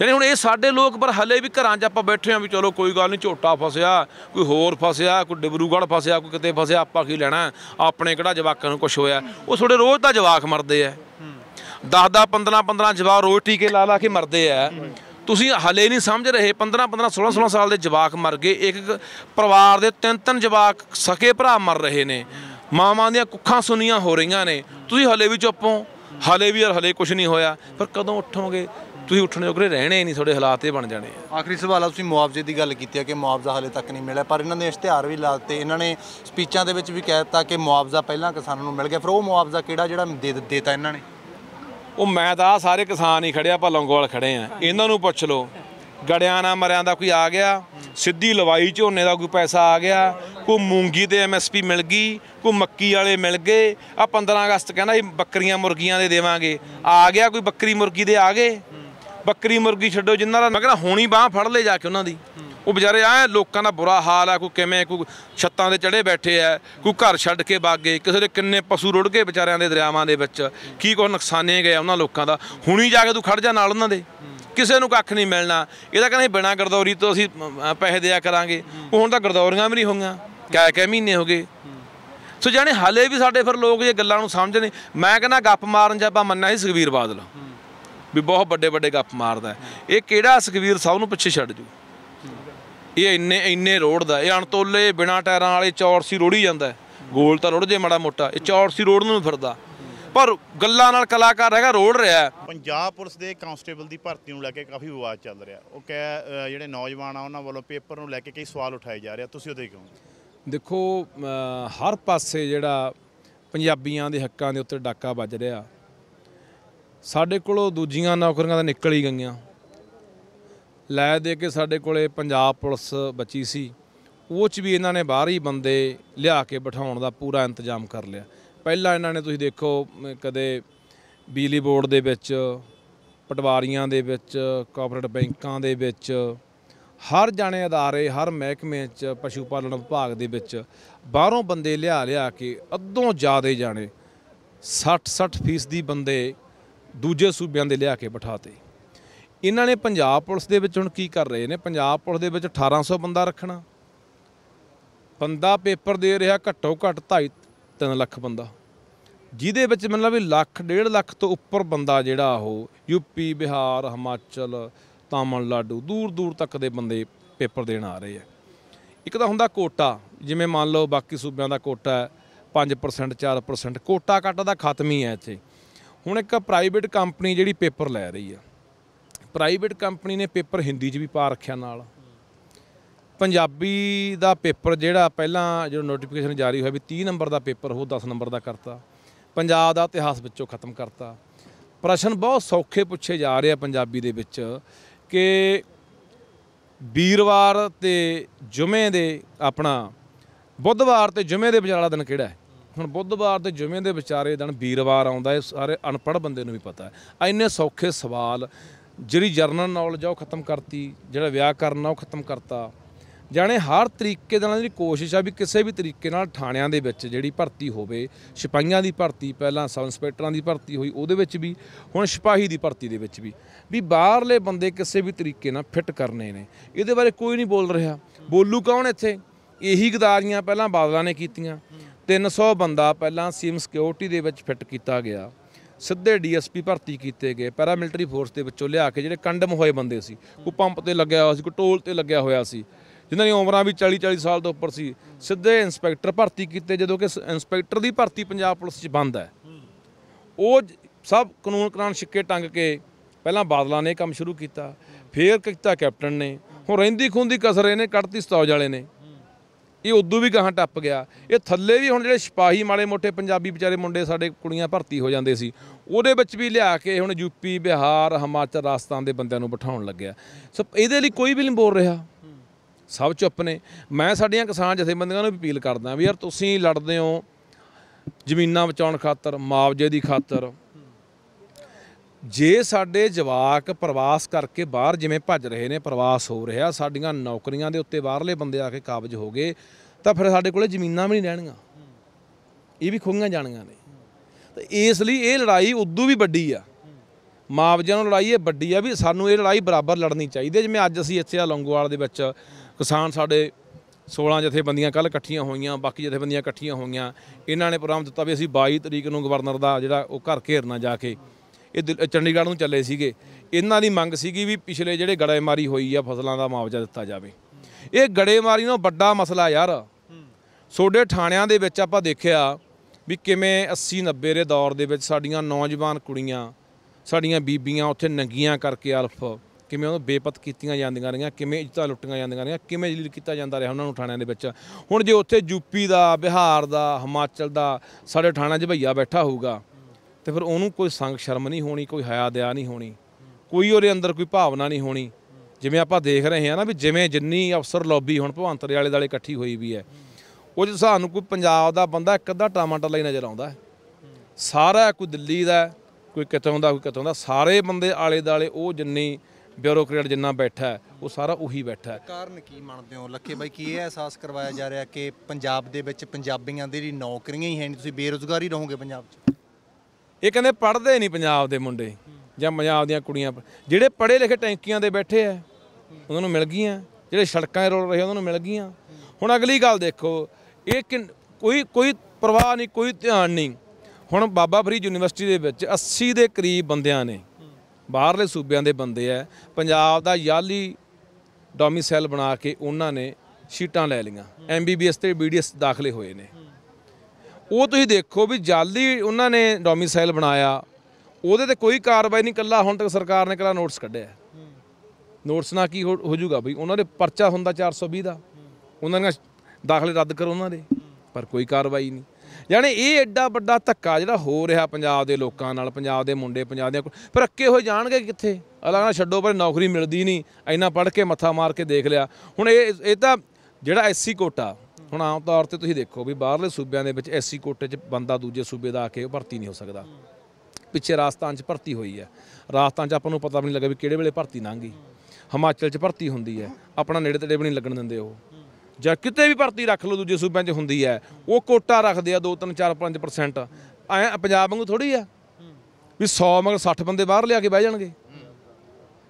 ਯਾਨੀ ਹੁਣ ਇਹ ਸਾਡੇ ਲੋਕ ਪਰ ਹਲੇ ਵੀ ਘਰਾਂ 'ਚ ਆਪਾਂ ਬੈਠੇ ਆਂ ਵੀ ਚਲੋ ਕੋਈ ਗੱਲ ਨਹੀਂ ਝੋਟਾ ਫਸਿਆ ਕੋਈ ਹੋਰ ਫਸਿਆ ਕੋਈ ਡਿਬਰੂਗੜ ਫਸਿਆ ਕੋਈ ਕਿਤੇ ਫਸਿਆ ਆਪਾਂ ਕੀ ਲੈਣਾ ਆਪਣੇ ਕਿਹੜਾ ਜਵਾਕਾਂ ਨੂੰ ਕੁਝ ਹੋਇਆ ਉਹ ਥੋੜੇ ਰੋਜ਼ ਤਾਂ ਜਵਾਕ ਮਰਦੇ ਆ 10 10 15 15 ਜਵਾਕ ਰੋਜ਼ ਟੀਕੇ ਲਾ ਲਾ ਕੇ ਮਰਦੇ ਆ ਤੁਸੀਂ ਹਲੇ ਨਹੀਂ ਸਮਝ ਰਹੇ 15 15 16 16 ਸਾਲ ਦੇ ਜਵਾਕ ਮਰ ਗਏ ਇੱਕ ਪਰਿਵਾਰ ਦੇ ਤਿੰਨ ਤਿੰਨ ਜਵਾਕ ਸਕੇ ਭਰਾ ਮਰ ਰਹੇ ਨੇ ਮਾਵਾਂ ਦੀਆਂ ਕੁੱਖਾਂ ਸੁਨੀਆਂ ਹੋ ਰਹੀਆਂ ਨੇ ਤੁਸੀਂ ਹਲੇ ਵੀ ਚੁੱਪ ਹੋ ਹਲੇ ਵੀ ਯਾਰ ਹਲੇ ਕੁਝ ਨਹੀਂ ਹੋਇਆ ਪਰ ਕਦੋਂ ਉੱਠੋਗੇ ਤੁਸੀਂ ਉੱਠਣ ਜੋਗਰੇ ਰਹਿਣੇ ਨਹੀਂ ਤੁਹਾਡੇ ਹਾਲਾਤ ਇਹ ਬਣ ਜਾਣੇ ਆਖਰੀ ਸਵਾਲ ਆ ਤੁਸੀਂ ਮੁਆਵਜ਼ੇ ਦੀ ਗੱਲ ਕੀਤੀ ਆ ਕਿ ਮੁਆਵਜ਼ਾ ਹਲੇ ਤੱਕ ਨਹੀਂ ਮਿਲਿਆ ਪਰ ਇਹਨਾਂ ਨੇ ਇਸ਼ਤਿਹਾਰ ਵੀ ਲਾ ਦਿੱਤੇ ਇਹਨਾਂ ਨੇ ਸਪੀਚਾਂ ਦੇ ਵਿੱਚ ਵੀ ਕਹਿ ਦਿੱਤਾ ਕਿ ਮੁਆਵਜ਼ਾ ਪਹਿਲਾਂ ਕਿਸਾਨਾਂ ਨੂੰ ਮਿਲ ਗਿਆ ਫਿਰ ਉਹ ਮੁਆਵਜ਼ਾ ਕਿਹੜਾ ਜਿਹੜਾ ਦੇ ਦਿੱਤਾ ਇਹਨਾਂ ਨੇ ਉਹ ਮੈਂ ਤਾਂ ਸਾਰੇ ਕਿਸਾਨ ਹੀ ਖੜੇ ਆ ਆਪਾਂ ਲੰਗੋਵਾਲ ਖੜੇ ਆ ਇਹਨਾਂ ਨੂੰ ਪੁੱਛ ਲਓ ਗੜਿਆਂ ਨਾਲ ਮਰਿਆਂ ਦਾ ਕੋਈ ਆ ਗਿਆ ਸਿੱਧੀ ਲਵਾਈ ਝੋਨੇ ਦਾ ਕੋਈ ਪੈਸਾ ਆ ਗਿਆ ਕੋਈ ਮੂੰਗੀ ਤੇ ਐਮਐਸਪੀ ਮਿਲ ਗਈ ਕੋਈ ਮੱਕੀ ਵਾਲੇ ਮਿਲ ਗਏ ਆ 15 ਅਗਸਤ ਕਹਿੰਦਾ ਇਹ ਬੱਕਰੀਆਂ ਮੁਰਗੀਆਂ ਦੇ ਦੇਵਾਂਗੇ ਆ ਗਿਆ ਕੋਈ ਬੱਕਰੀ ਮੁਰਗੀ ਦੇ ਆ ਗਏ ਬੱਕਰੀ ਮੁਰਗੀ ਛੱਡੋ ਜਿੰਨਾਂ ਦਾ ਮੈਂ ਕਹਿੰਦਾ ਹੋਣੀ ਬਾਹ ਫੜ ਲੈ ਜਾ ਕੇ ਉਹਨਾਂ ਦੀ ਉਹ ਵਿਚਾਰੇ ਆ ਲੋਕਾਂ ਦਾ ਬੁਰਾ ਹਾਲ ਆ ਕੋਈ ਕਿਵੇਂ ਕੋਈ ਛੱਤਾਂ ਦੇ ਚੜੇ ਬੈਠੇ ਆ ਕੋਈ ਘਰ ਛੱਡ ਕੇ ਬਾਗ ਗਏ ਕਿਸੇ ਦੇ ਕਿੰਨੇ ਪਸ਼ੂ ਰੁੜ ਗਏ ਵਿਚਾਰਿਆਂ ਦੇ ਦਰਿਆਵਾਂ ਦੇ ਵਿੱਚ ਕੀ ਕੋ ਨੁਕਸਾਨੇ ਗਏ ਉਹਨਾਂ ਲੋਕਾਂ ਦਾ ਹੁਣੀ ਜਾ ਕੇ ਤੂੰ ਖੜ ਜਾ ਨਾਲ ਉਹਨਾਂ ਦੇ ਕਿਸੇ ਨੂੰ ਕੱਖ ਨਹੀਂ ਮਿਲਣਾ ਇਹਦਾ ਕਹਿੰਦੇ ਬਿਨਾ ਗਰਦੌਰੀ ਤੋਂ ਅਸੀਂ ਪੈਸੇ ਦਿਆ ਕਰਾਂਗੇ ਉਹ ਹੁਣ ਤਾਂ ਗਰਦੌਰੀਆਂ ਵੀ ਨਹੀਂ ਹੋਈਆਂ ਕਿਆ ਕਿਆ ਮਹੀਨੇ ਹੋ ਗਏ ਸੋ ਜਾਨੇ ਹਾਲੇ ਵੀ ਸਾਡੇ ਫਿਰ ਲੋਕ ਇਹ ਗੱਲਾਂ ਨੂੰ ਸਮਝ ਨਹੀਂ ਮੈਂ ਕਹਿੰਦਾ ਗੱਪ ਮਾਰਨ ਜਾਂ ਆਪਾਂ ਮੰਨਣਾ ਹੀ ਸੁਖਵੀਰ ਬਾਦਲ ਵੀ ਬਹੁਤ ਵੱਡੇ ਵੱਡੇ ਗੱਪ ਮਾਰਦਾ ਇਹ ਕਿਹੜਾ ਸੁਖਵੀਰ ਸਭ ਨੂੰ ਪਿੱਛੇ ਛੱਡ ਜੂ ਇਹ ਇੰਨੇ ਇੰਨੇ ਰੋਡ ਦਾ ਇਹ ਅਣਤੋਲੇ ਬਿਨਾ ਟਾਇਰਾਂ ਵਾਲੇ ਚੌਰਸੀ ਰੋੜੀ ਜਾਂਦਾ ਗੋਲ ਤਾਂ ਰੋੜ ਜੇ ਮਾੜਾ ਮੋਟਾ ਇਹ ਚੌਰਸੀ ਰੋਡ ਨੂੰ ਫਿਰਦਾ ਪਰ ਗੱਲਾਂ ਨਾਲ ਕਲਾਕਾਰ ਹੈਗਾ ਰੋੜ ਰਿਹਾ ਪੰਜਾਬ ਪੁਲਿਸ ਦੇ ਕਾਂਸਟੇਬਲ ਦੀ ਭਰਤੀ ਨੂੰ ਲੈ ਕੇ ਕਾਫੀ ਵਿਵਾਦ ਚੱਲ ਰਿਹਾ ਉਹ ਕਹੇ ਜਿਹੜੇ ਨੌਜਵਾਨ ਆ ਉਹਨਾਂ ਵੱਲੋਂ ਪੇਪਰ ਨੂੰ ਲੈ ਕੇ ਕਈ ਸਵਾਲ ਉਠਾਏ ਜਾ ਰਹੇ ਤੁਸੀਂ ਉਹਦੇ ਕਿਉਂ ਦੇਖੋ ਹਰ ਪਾਸੇ ਜਿਹੜਾ ਪੰਜਾਬੀਆਂ ਦੇ ਹੱਕਾਂ ਦੇ ਉੱਤੇ ਡਾਕਾ ਵੱਜ ਰਿਹਾ ਸਾਡੇ ਕੋਲੋਂ ਦੂਜੀਆਂ ਨੌਕਰੀਆਂ ਤਾਂ ਨਿਕਲ ਹੀ ਗਈਆਂ ਲੈ ਦੇ ਕੇ ਸਾਡੇ ਕੋਲੇ ਪੰਜਾਬ ਪੁਲਿਸ ਬਚੀ ਸੀ ਉਹ ਚ ਵੀ ਇਹਨਾਂ ਨੇ ਬਾਹਰੀ ਬੰਦੇ ਲਿਆ ਕੇ ਬਿਠਾਉਣ ਦਾ ਪੂਰਾ ਇੰਤਜ਼ਾਮ ਕਰ ਲਿਆ ਪਹਿਲਾਂ ਇਹਨਾਂ ਨੇ ਤੁਸੀਂ ਦੇਖੋ ਕਦੇ ਬਿਜਲੀ ਬੋਰਡ ਦੇ ਵਿੱਚ ਪਟਵਾਰੀਆਂ ਦੇ ਵਿੱਚ ਕੋਆਪਰੇਟਿਵ ਬੈਂਕਾਂ ਦੇ ਵਿੱਚ ਹਰ ਜਾਣੇ ਅਦਾਰੇ ਹਰ ਮਹਿਕਮੇ 'ਚ ਪਸ਼ੂ ਪਾਲਣ ਵਿਭਾਗ ਦੇ ਵਿੱਚ ਬਾਹਰੋਂ ਬੰਦੇ ਲਿਆ ਲਿਆ ਕੇ ਅੱਧੋਂ ਜ਼ਿਆਦੇ ਜਾਣੇ 60-60 ਫੀਸਦੀ ਬੰਦੇ ਦੂਜੇ ਸੂਬਿਆਂ ਦੇ ਲਿਆ ਕੇ ਬਿਠਾਤੇ ਇਹਨਾਂ ਨੇ ਪੰਜਾਬ ਪੁਲਿਸ ਦੇ ਵਿੱਚ ਹੁਣ ਕੀ ਕਰ ਰਹੇ ਨੇ ਪੰਜਾਬ ਪੁਲਿਸ ਦੇ ਵਿੱਚ 1800 ਬੰਦਾ ਰੱਖਣਾ ਬੰਦਾ ਪੇਪਰ ਦੇ ਰਿਹਾ ਘੱਟੋ ਘੱਟ 3 ਲੱਖ ਬੰਦਾ ਜਿਹਦੇ ਵਿੱਚ ਮਤਲਬ ਵੀ ਲੱਖ ਡੇਢ ਲੱਖ ਤੋਂ ਉੱਪਰ ਬੰਦਾ ਜਿਹੜਾ ਉਹ ਯੂਪੀ ਬਿਹਾਰ ਹਿਮਾਚਲ ਤਾਮਿਲਨਾਡੂ ਦੂਰ ਦੂਰ ਤੱਕ ਦੇ ਬੰਦੇ ਪੇਪਰ ਦੇਣ ਆ ਰਹੇ ਆ ਇੱਕ ਤਾਂ ਹੁੰਦਾ ਕੋਟਾ ਜਿਵੇਂ ਮੰਨ ਲਓ ਬਾਕੀ ਸੂਬਿਆਂ ਦਾ ਕੋਟਾ ਹੈ 5% 4% ਕੋਟਾ ਕੱਟ ਦਾ ਖਤਮ ਹੀ ਹੈ ਇੱਥੇ ਹੁਣ ਇੱਕ ਪ੍ਰਾਈਵੇਟ ਕੰਪਨੀ ਜਿਹੜੀ ਪੇਪਰ ਲੈ ਰਹੀ ਆ ਪ੍ਰਾਈਵੇਟ ਕੰਪਨੀ ਨੇ ਪੇਪਰ ਹਿੰਦੀ 'ਚ ਵੀ ਪਾ ਰੱਖਿਆ ਨਾਲ ਪੰਜਾਬੀ ਦਾ ਪੇਪਰ ਜਿਹੜਾ ਪਹਿਲਾਂ ਜਦੋਂ ਨੋਟੀਫਿਕੇਸ਼ਨ ਜਾਰੀ ਹੋਇਆ ਵੀ 30 ਨੰਬਰ ਦਾ ਪੇਪਰ ਉਹ 10 ਨੰਬਰ ਦਾ ਕਰਤਾ ਪੰਜਾਬ ਦਾ ਇਤਿਹਾਸ ਵਿੱਚੋਂ ਖਤਮ ਕਰਤਾ ਪ੍ਰਸ਼ਨ ਬਹੁਤ ਸੌਖੇ ਪੁੱਛੇ ਜਾ ਰਹੇ ਆ ਪੰਜਾਬੀ ਦੇ ਵਿੱਚ ਕਿ ਵੀਰਵਾਰ ਤੇ ਜੁਮੇ ਦੇ ਆਪਣਾ ਬੁੱਧਵਾਰ ਤੇ ਜੁਮੇ ਦੇ ਵਿਚਾਲਾ ਦਿਨ ਕਿਹੜਾ ਹੈ ਹੁਣ ਬੁੱਧਵਾਰ ਤੇ ਜੁਮੇ ਦੇ ਵਿਚਾਰੇ ਦਿਨ ਵੀਰਵਾਰ ਆਉਂਦਾ ਇਹ ਸਾਰੇ ਅਨਪੜ੍ਹ ਬੰਦੇ ਨੂੰ ਵੀ ਪਤਾ ਹੈ ਇੰਨੇ ਸੌਖੇ ਸਵਾਲ ਜਿਹੜੀ ਜਰਨਲ ਨੌਲੇਜ ਆ ਉਹ ਖਤਮ ਕਰਤੀ ਜਿਹੜਾ ਵਿਆਹ ਕਰਨਾ ਉਹ ਖਤਮ ਕਰਤਾ ਜਾਣੇ ਹਰ ਤਰੀਕੇ ਨਾਲ ਜਿਹੜੀ ਕੋਸ਼ਿਸ਼ ਆ ਵੀ ਕਿਸੇ ਵੀ ਤਰੀਕੇ ਨਾਲ ਥਾਣਿਆਂ ਦੇ ਵਿੱਚ ਜਿਹੜੀ ਭਰਤੀ ਹੋਵੇ ਸਿਪਾਹੀਆਂ ਦੀ ਭਰਤੀ ਪਹਿਲਾਂ ਸਬ ਇੰਸਪੈਕਟਰਾਂ ਦੀ ਭਰਤੀ ਹੋਈ ਉਹਦੇ ਵਿੱਚ ਵੀ ਹੁਣ ਸਿਪਾਹੀ ਦੀ ਭਰਤੀ ਦੇ ਵਿੱਚ ਵੀ ਵੀ ਬਾਹਰਲੇ ਬੰਦੇ ਕਿਸੇ ਵੀ ਤਰੀਕੇ ਨਾਲ ਫਿੱਟ ਕਰਨੇ ਨੇ ਇਹਦੇ ਬਾਰੇ ਕੋਈ ਨਹੀਂ ਬੋਲ ਰਿਹਾ ਬੋਲੂ ਕੌਣ ਇੱਥੇ ਇਹੀ ਗਦਾਰੀਆਂ ਪਹਿਲਾਂ ਬਾਦਲਾਂ ਨੇ ਕੀਤੀਆਂ 300 ਬੰਦਾ ਪਹਿਲਾਂ ਸੀਮ ਸਿਕਿਉਰਿਟੀ ਦੇ ਵਿੱਚ ਫਿੱਟ ਕੀਤਾ ਗਿਆ ਸਿੱਧੇ ਡੀਐਸਪੀ ਭਰਤੀ ਕੀਤੇ ਗਏ ਪੈਰਾਮਿਲਟਰੀ ਫੋਰਸ ਦੇ ਵਿੱਚੋਂ ਲਿਆ ਕੇ ਜਿਹੜੇ ਕੰਡਮ ਹੋਏ ਬੰਦੇ ਸੀ ਕੋਈ ਪੰਪ ਤੇ ਲੱਗਿਆ ਹੋਇਆ ਸੀ ਕੋਈ ਟੋਲ ਤੇ ਲੱਗਿਆ ਹੋਇਆ ਸੀ ਜਿਨ੍ਹਾਂ ਦੀ ਉਮਰਾਂ ਵੀ 40 40 ਸਾਲ ਤੋਂ ਉੱਪਰ ਸੀ ਸਿੱਧੇ ਇੰਸਪੈਕਟਰ ਭਰਤੀ ਕੀਤੇ ਜਦੋਂ ਕਿ ਇੰਸਪੈਕਟਰ ਦੀ ਭਰਤੀ ਪੰਜਾਬ ਪੁਲਿਸ 'ਚ ਬੰਦ ਹੈ ਉਹ ਸਭ ਕਾਨੂੰਨ ਕਰਾਨ ਛਿੱਕੇ ਟੰਗ ਕੇ ਪਹਿਲਾਂ ਬਾਦਲਾਂ ਨੇ ਕੰਮ ਸ਼ੁਰੂ ਕੀਤਾ ਫੇਰ ਕਿਤਾ ਕੈਪਟਨ ਨੇ ਹੁਣ ਰਹਿੰਦੀ ਖੁੰਦੀ ਕਸਰ ਇਹਨੇ ਕੱਢਤੀ ਸਤੌਜ ਵਾਲੇ ਨੇ ਇਹ ਉਦੋਂ ਵੀ ਕਹਾਂ ਟੱਪ ਗਿਆ ਇਹ ਥੱਲੇ ਵੀ ਹੁਣ ਜਿਹੜੇ ਸਿਪਾਹੀ ਮਾਲੇ ਮੋਟੇ ਪੰਜਾਬੀ ਵਿਚਾਰੇ ਮੁੰਡੇ ਸਾਡੇ ਕੁੜੀਆਂ ਭਰਤੀ ਹੋ ਜਾਂਦੇ ਸੀ ਉਹਦੇ ਵਿੱਚ ਵੀ ਲਿਆ ਕੇ ਹੁਣ ਯੂਪੀ ਬਿਹਾਰ ਹਿਮਾਚਲ ਰਾਜਸਥਾਨ ਦੇ ਬੰਦਿਆਂ ਨੂੰ ਬਿਠਾਉਣ ਲੱਗਿਆ ਸੋ ਇਹਦੇ ਲਈ ਕੋਈ ਵੀ ਨਹੀਂ ਬੋਲ ਰਿਹਾ ਸਭ ਚੁੱਪ ਨੇ ਮੈਂ ਸਾਡੀਆਂ ਕਿਸਾਨ ਜਥੇਬੰਦੀਆਂ ਨੂੰ ਅਪੀਲ ਕਰਦਾ ਵੀ ਯਾਰ ਤੁਸੀਂ ਲੜਦੇ ਹੋ ਜ਼ਮੀਨਾਂ ਬਚਾਉਣ ਖਾਤਰ ਮਾਵਜੇ ਦੀ ਖਾਤਰ ਜੇ ਸਾਡੇ ਜਵਾਕ ਪ੍ਰਵਾਸ ਕਰਕੇ ਬਾਹਰ ਜਿਵੇਂ ਭੱਜ ਰਹੇ ਨੇ ਪ੍ਰਵਾਸ ਹੋ ਰਿਹਾ ਸਾਡੀਆਂ ਨੌਕਰੀਆਂ ਦੇ ਉੱਤੇ ਬਾਹਰਲੇ ਬੰਦੇ ਆ ਕੇ ਕਾਬਜ ਹੋ ਗਏ ਤਾਂ ਫਿਰ ਸਾਡੇ ਕੋਲੇ ਜ਼ਮੀਨਾਂ ਵੀ ਨਹੀਂ ਰਹਿਣਗੀਆਂ ਇਹ ਵੀ ਖੋਈਆਂ ਜਾਣੀਆਂ ਨੇ ਤਾਂ ਇਸ ਲਈ ਇਹ ਲੜਾਈ ਉਦੋਂ ਵੀ ਵੱਡੀ ਆ ਮਾਵਜਿਆਂ ਨਾਲ ਲੜਾਈ ਇਹ ਵੱਡੀ ਆ ਵੀ ਸਾਨੂੰ ਇਹ ਲੜਾਈ ਬਰਾਬਰ ਲੜਨੀ ਚਾਹੀਦੀ ਜਿਵੇਂ ਅੱਜ ਅਸੀਂ ਇੱਥੇ ਆ ਲੰਗੋਵਾਲ ਦੇ ਵਿੱਚ ਕਿਸਾਨ ਸਾਡੇ 16 ਜਥੇਬੰਦੀਆਂ ਕੱਲ ਇਕੱਠੀਆਂ ਹੋਈਆਂ ਬਾਕੀ ਜਥੇਬੰਦੀਆਂ ਇਕੱਠੀਆਂ ਹੋਈਆਂ ਇਹਨਾਂ ਨੇ ਪ੍ਰੋਗਰਾਮ ਦਿੱਤਾ ਵੀ ਅਸੀਂ 22 ਤਰੀਕ ਨੂੰ ਗਵਰਨਰ ਦਾ ਜਿਹੜਾ ਉਹ ਘਰ ਘੇਰਨਾ ਜਾ ਕੇ ਇਹ ਚੰਡੀਗੜ੍ਹ ਨੂੰ ਚੱਲੇ ਸੀਗੇ ਇਹਨਾਂ ਦੀ ਮੰਗ ਸੀਗੀ ਵੀ ਪਿਛਲੇ ਜਿਹੜੇ ਗੜੇਮਾਰੀ ਹੋਈ ਆ ਫਸਲਾਂ ਦਾ ਮੁਆਵਜ਼ਾ ਦਿੱਤਾ ਜਾਵੇ ਇਹ ਗੜੇਮਾਰੀ ਨਾਲ ਵੱਡਾ ਮਸਲਾ ਯਾਰ ਸੋਡੇ ਥਾਣਿਆਂ ਦੇ ਵਿੱਚ ਆਪਾਂ ਦੇਖਿਆ ਵੀ ਕਿਵੇਂ 80 90 ਦੇ ਦੌਰ ਦੇ ਵਿੱਚ ਸਾਡੀਆਂ ਨੌਜਵਾਨ ਕੁੜੀਆਂ ਸਾਡੀਆਂ ਬੀਬੀਆਂ ਉੱਥੇ ਨੰਗੀਆਂ ਕਰਕੇ ਅਲਫ ਕਿਵੇਂ ਉਹਨੂੰ ਬੇਪਤ ਕੀਤੀਆਂ ਜਾਂਦੀਆਂ ਰਹੀਆਂ ਕਿਵੇਂ ਇੱਜ਼ਤਾਂ ਲੁੱਟੀਆਂ ਜਾਂਦੀਆਂ ਰਹੀਆਂ ਕਿਵੇਂ ਜਲੀਲ ਕੀਤਾ ਜਾਂਦਾ ਰਿਹਾ ਉਹਨਾਂ ਨੂੰ ਥਾਣਿਆਂ ਦੇ ਵਿੱਚ ਹੁਣ ਜੇ ਉੱਥੇ ਯੂਪੀ ਦਾ ਬਿਹਾਰ ਦਾ ਹਿਮਾਚਲ ਦਾ ਸਾਡੇ ਥਾਣਾ 'ਚ ਭਈਆ ਬੈਠਾ ਹੋਊਗਾ ਤੇ ਫਿਰ ਉਹਨੂੰ ਕੋਈ ਸੰਗ ਸ਼ਰਮ ਨਹੀਂ ਹੋਣੀ ਕੋਈ ਹਯਾ ਦਿਆ ਨਹੀਂ ਹੋਣੀ ਕੋਈ ਉਹਦੇ ਅੰਦਰ ਕੋਈ ਭਾਵਨਾ ਨਹੀਂ ਹੋਣੀ ਜਿਵੇਂ ਆਪਾਂ ਦੇਖ ਰਹੇ ਹਾਂ ਨਾ ਵੀ ਜਿਵੇਂ ਜਿੰਨੀ ਅਫਸਰ ਲੌਬੀ ਹੁਣ ਭਵੰਤਰ ਵਾਲੇ ਦਾਲੇ ਇਕੱਠੀ ਹੋਈ ਵੀ ਹੈ ਉਹ ਜਿ ਸਾਨੂੰ ਕੋਈ ਪੰਜਾਬ ਦਾ ਬੰਦਾ ਇੱਕ ਅੱਧਾ ਟਮਾਟਰ ਲਈ ਨਜ਼ਰ ਆਉਂਦਾ ਸਾਰਾ ਕੋਈ ਦਿੱਲੀ ਦਾ ਕੋਈ ਕਿਤੋਂ ਦਾ ਕੋਈ ਕਿਤੋਂ ਦਾ ਸਾਰੇ ਬੰਦੇ ਆਲੇ ਦਾਲੇ ਉਹ ਜਿੰਨੀ ਬਿਊਰੋਕਰੇਟ ਜਿੰਨਾ ਬੈਠਾ ਉਹ ਸਾਰਾ ਉਹੀ ਬੈਠਾ ਕਾਰਨ ਕੀ ਮੰਨਦੇ ਹੋ ਲੱਕੇ ਬਾਈ ਕੀ ਇਹ ਅਹਿਸਾਸ ਕਰਵਾਇਆ ਜਾ ਰਿਹਾ ਕਿ ਪੰਜਾਬ ਦੇ ਵਿੱਚ ਪੰਜਾਬੀਆਂ ਦੀ ਨੌਕਰੀਆਂ ਹੀ ਹੈ ਨਹੀਂ ਤੁਸੀਂ ਬੇਰੋਜ਼ਗਾਰੀ ਰਹੋਗੇ ਪੰਜਾਬ 'ਚ ਇਹ ਕਹਿੰਦੇ ਪੜਦੇ ਨਹੀਂ ਪੰਜਾਬ ਦੇ ਮੁੰਡੇ ਜਾਂ ਪੰਜਾਬ ਦੀਆਂ ਕੁੜੀਆਂ ਜਿਹੜੇ ਪੜੇ ਲਿਖੇ ਟੈਂਕੀਆਂ ਦੇ ਬੈਠੇ ਆ ਉਹਨਾਂ ਨੂੰ ਮਿਲ ਗਈਆਂ ਜਿਹੜੇ ਸੜਕਾਂ 'ਤੇ ਰੋਲ ਰਹੇ ਉਹਨਾਂ ਨੂੰ ਮਿਲ ਗਈਆਂ ਹੁਣ ਅਗਲੀ ਗੱਲ ਦੇਖੋ ਇਹ ਕੋਈ ਕੋਈ ਪਰਵਾਹ ਨਹੀਂ ਕੋਈ ਧਿਆਨ ਨਹੀਂ ਹੁਣ ਬਾਬਾ ਫਰੀਦ ਯੂਨੀਵਰਸਿਟੀ ਦੇ ਵਿੱਚ 80 ਦੇ ਕਰੀਬ ਬੰਦਿਆਂ ਨੇ ਬਾਹਰਲੇ ਸੂਬਿਆਂ ਦੇ ਬੰਦੇ ਆ ਪੰਜਾਬ ਦਾ ਯਾਲੀ ਡੋਮਿਸਾਈਲ ਬਣਾ ਕੇ ਉਹਨਾਂ ਨੇ ਸੀਟਾਂ ਲੈ ਲਈਆਂ ਐਮਬੀਬੀਐਸ ਤੇ ਬੀਡੀਐਸ ਦਾਖਲੇ ਹੋਏ ਨੇ ਉਹ ਤੁਸੀਂ ਦੇਖੋ ਵੀ ਜਾਲੀ ਉਹਨਾਂ ਨੇ ਡੋਮਿਸਾਈਲ ਬਣਾਇਆ ਉਹਦੇ ਤੇ ਕੋਈ ਕਾਰਵਾਈ ਨਹੀਂ ਕੱਲਾ ਹੁਣ ਤੱਕ ਸਰਕਾਰ ਨੇ ਕੱਲਾ ਨੋਟਿਸ ਕੱਢਿਆ ਨੋਟਿਸ ਨਾਲ ਕੀ ਹੋ ਜਾਊਗਾ ਬਈ ਉਹਨਾਂ ਦੇ ਪਰਚਾ ਹੁੰਦਾ 420 ਦਾ ਉਹਨਾਂ ਨੇ ਦਾਖਲੇ ਰੱਦ ਕਰੋ ਉਹਨਾਂ ਦੇ ਪਰ ਕੋਈ ਕਾਰਵਾਈ ਨਹੀਂ ਯਾਨੀ ਇਹ ਐਡਾ ਵੱਡਾ ਧੱਕਾ ਜਿਹੜਾ ਹੋ ਰਿਹਾ ਪੰਜਾਬ ਦੇ ਲੋਕਾਂ ਨਾਲ ਪੰਜਾਬ ਦੇ ਮੁੰਡੇ ਪੰਜਾਬ ਦੇ ਪਰ ਅੱਕੇ ਹੋਏ ਜਾਣਗੇ ਕਿੱਥੇ ਅਗਲਾ ਛੱਡੋ ਪਰ ਨੌਕਰੀ ਮਿਲਦੀ ਨਹੀਂ ਇੰਨਾ ਪੜ੍ਹ ਕੇ ਮੱਥਾ ਮਾਰ ਕੇ ਦੇਖ ਲਿਆ ਹੁਣ ਇਹ ਇਹ ਤਾਂ ਜਿਹੜਾ ਐਸਸੀ ਕੋਟਾ ਹੁਣ ਆਮ ਤੌਰ ਤੇ ਤੁਸੀਂ ਦੇਖੋ ਵੀ ਬਾਹਰਲੇ ਸੂਬਿਆਂ ਦੇ ਵਿੱਚ ਐਸਸੀ ਕੋਟੇ 'ਚ ਬੰਦਾ ਦੂਜੇ ਸੂਬੇ ਦਾ ਆ ਕੇ ਭਰਤੀ ਨਹੀਂ ਹੋ ਸਕਦਾ ਪਿੱਛੇ ਰਾਜਸਥਾਨ 'ਚ ਭਰਤੀ ਹੋਈ ਹੈ ਰਾਜਸਥਾਨ 'ਚ ਆਪਾਂ ਨੂੰ ਪਤਾ ਵੀ ਨਹੀਂ ਲੱਗਾ ਵੀ ਕਿਹੜੇ ਵੇਲੇ ਭਰਤੀ ਨਾਂਗੀ ਹਿਮਾਚਲ 'ਚ ਭਰਤੀ ਹੁੰਦੀ ਹੈ ਆਪਣਾ ਨੇੜੇ ਤੇੜੇ ਵੀ ਨਹੀਂ ਲੱਗਣ ਦਿੰਦੇ ਉਹ ਜਾਂ ਕਿਤੇ ਵੀ ਭਰਤੀ ਰੱਖ ਲਓ ਦੂਜੇ ਸੂਬਿਆਂ 'ਚ ਹੁੰਦੀ ਹੈ ਉਹ ਕੋਟਾ ਰੱਖਦੇ ਆ 2 3 4 5% ਐ ਪੰਜਾਬ ਵਾਂਗੂ ਥੋੜੀ ਆ ਵੀ 100 ਮਗਰ 60 ਬੰਦੇ ਬਾਹਰ ਲਿਆ ਕੇ ਬਹਿ ਜਾਣਗੇ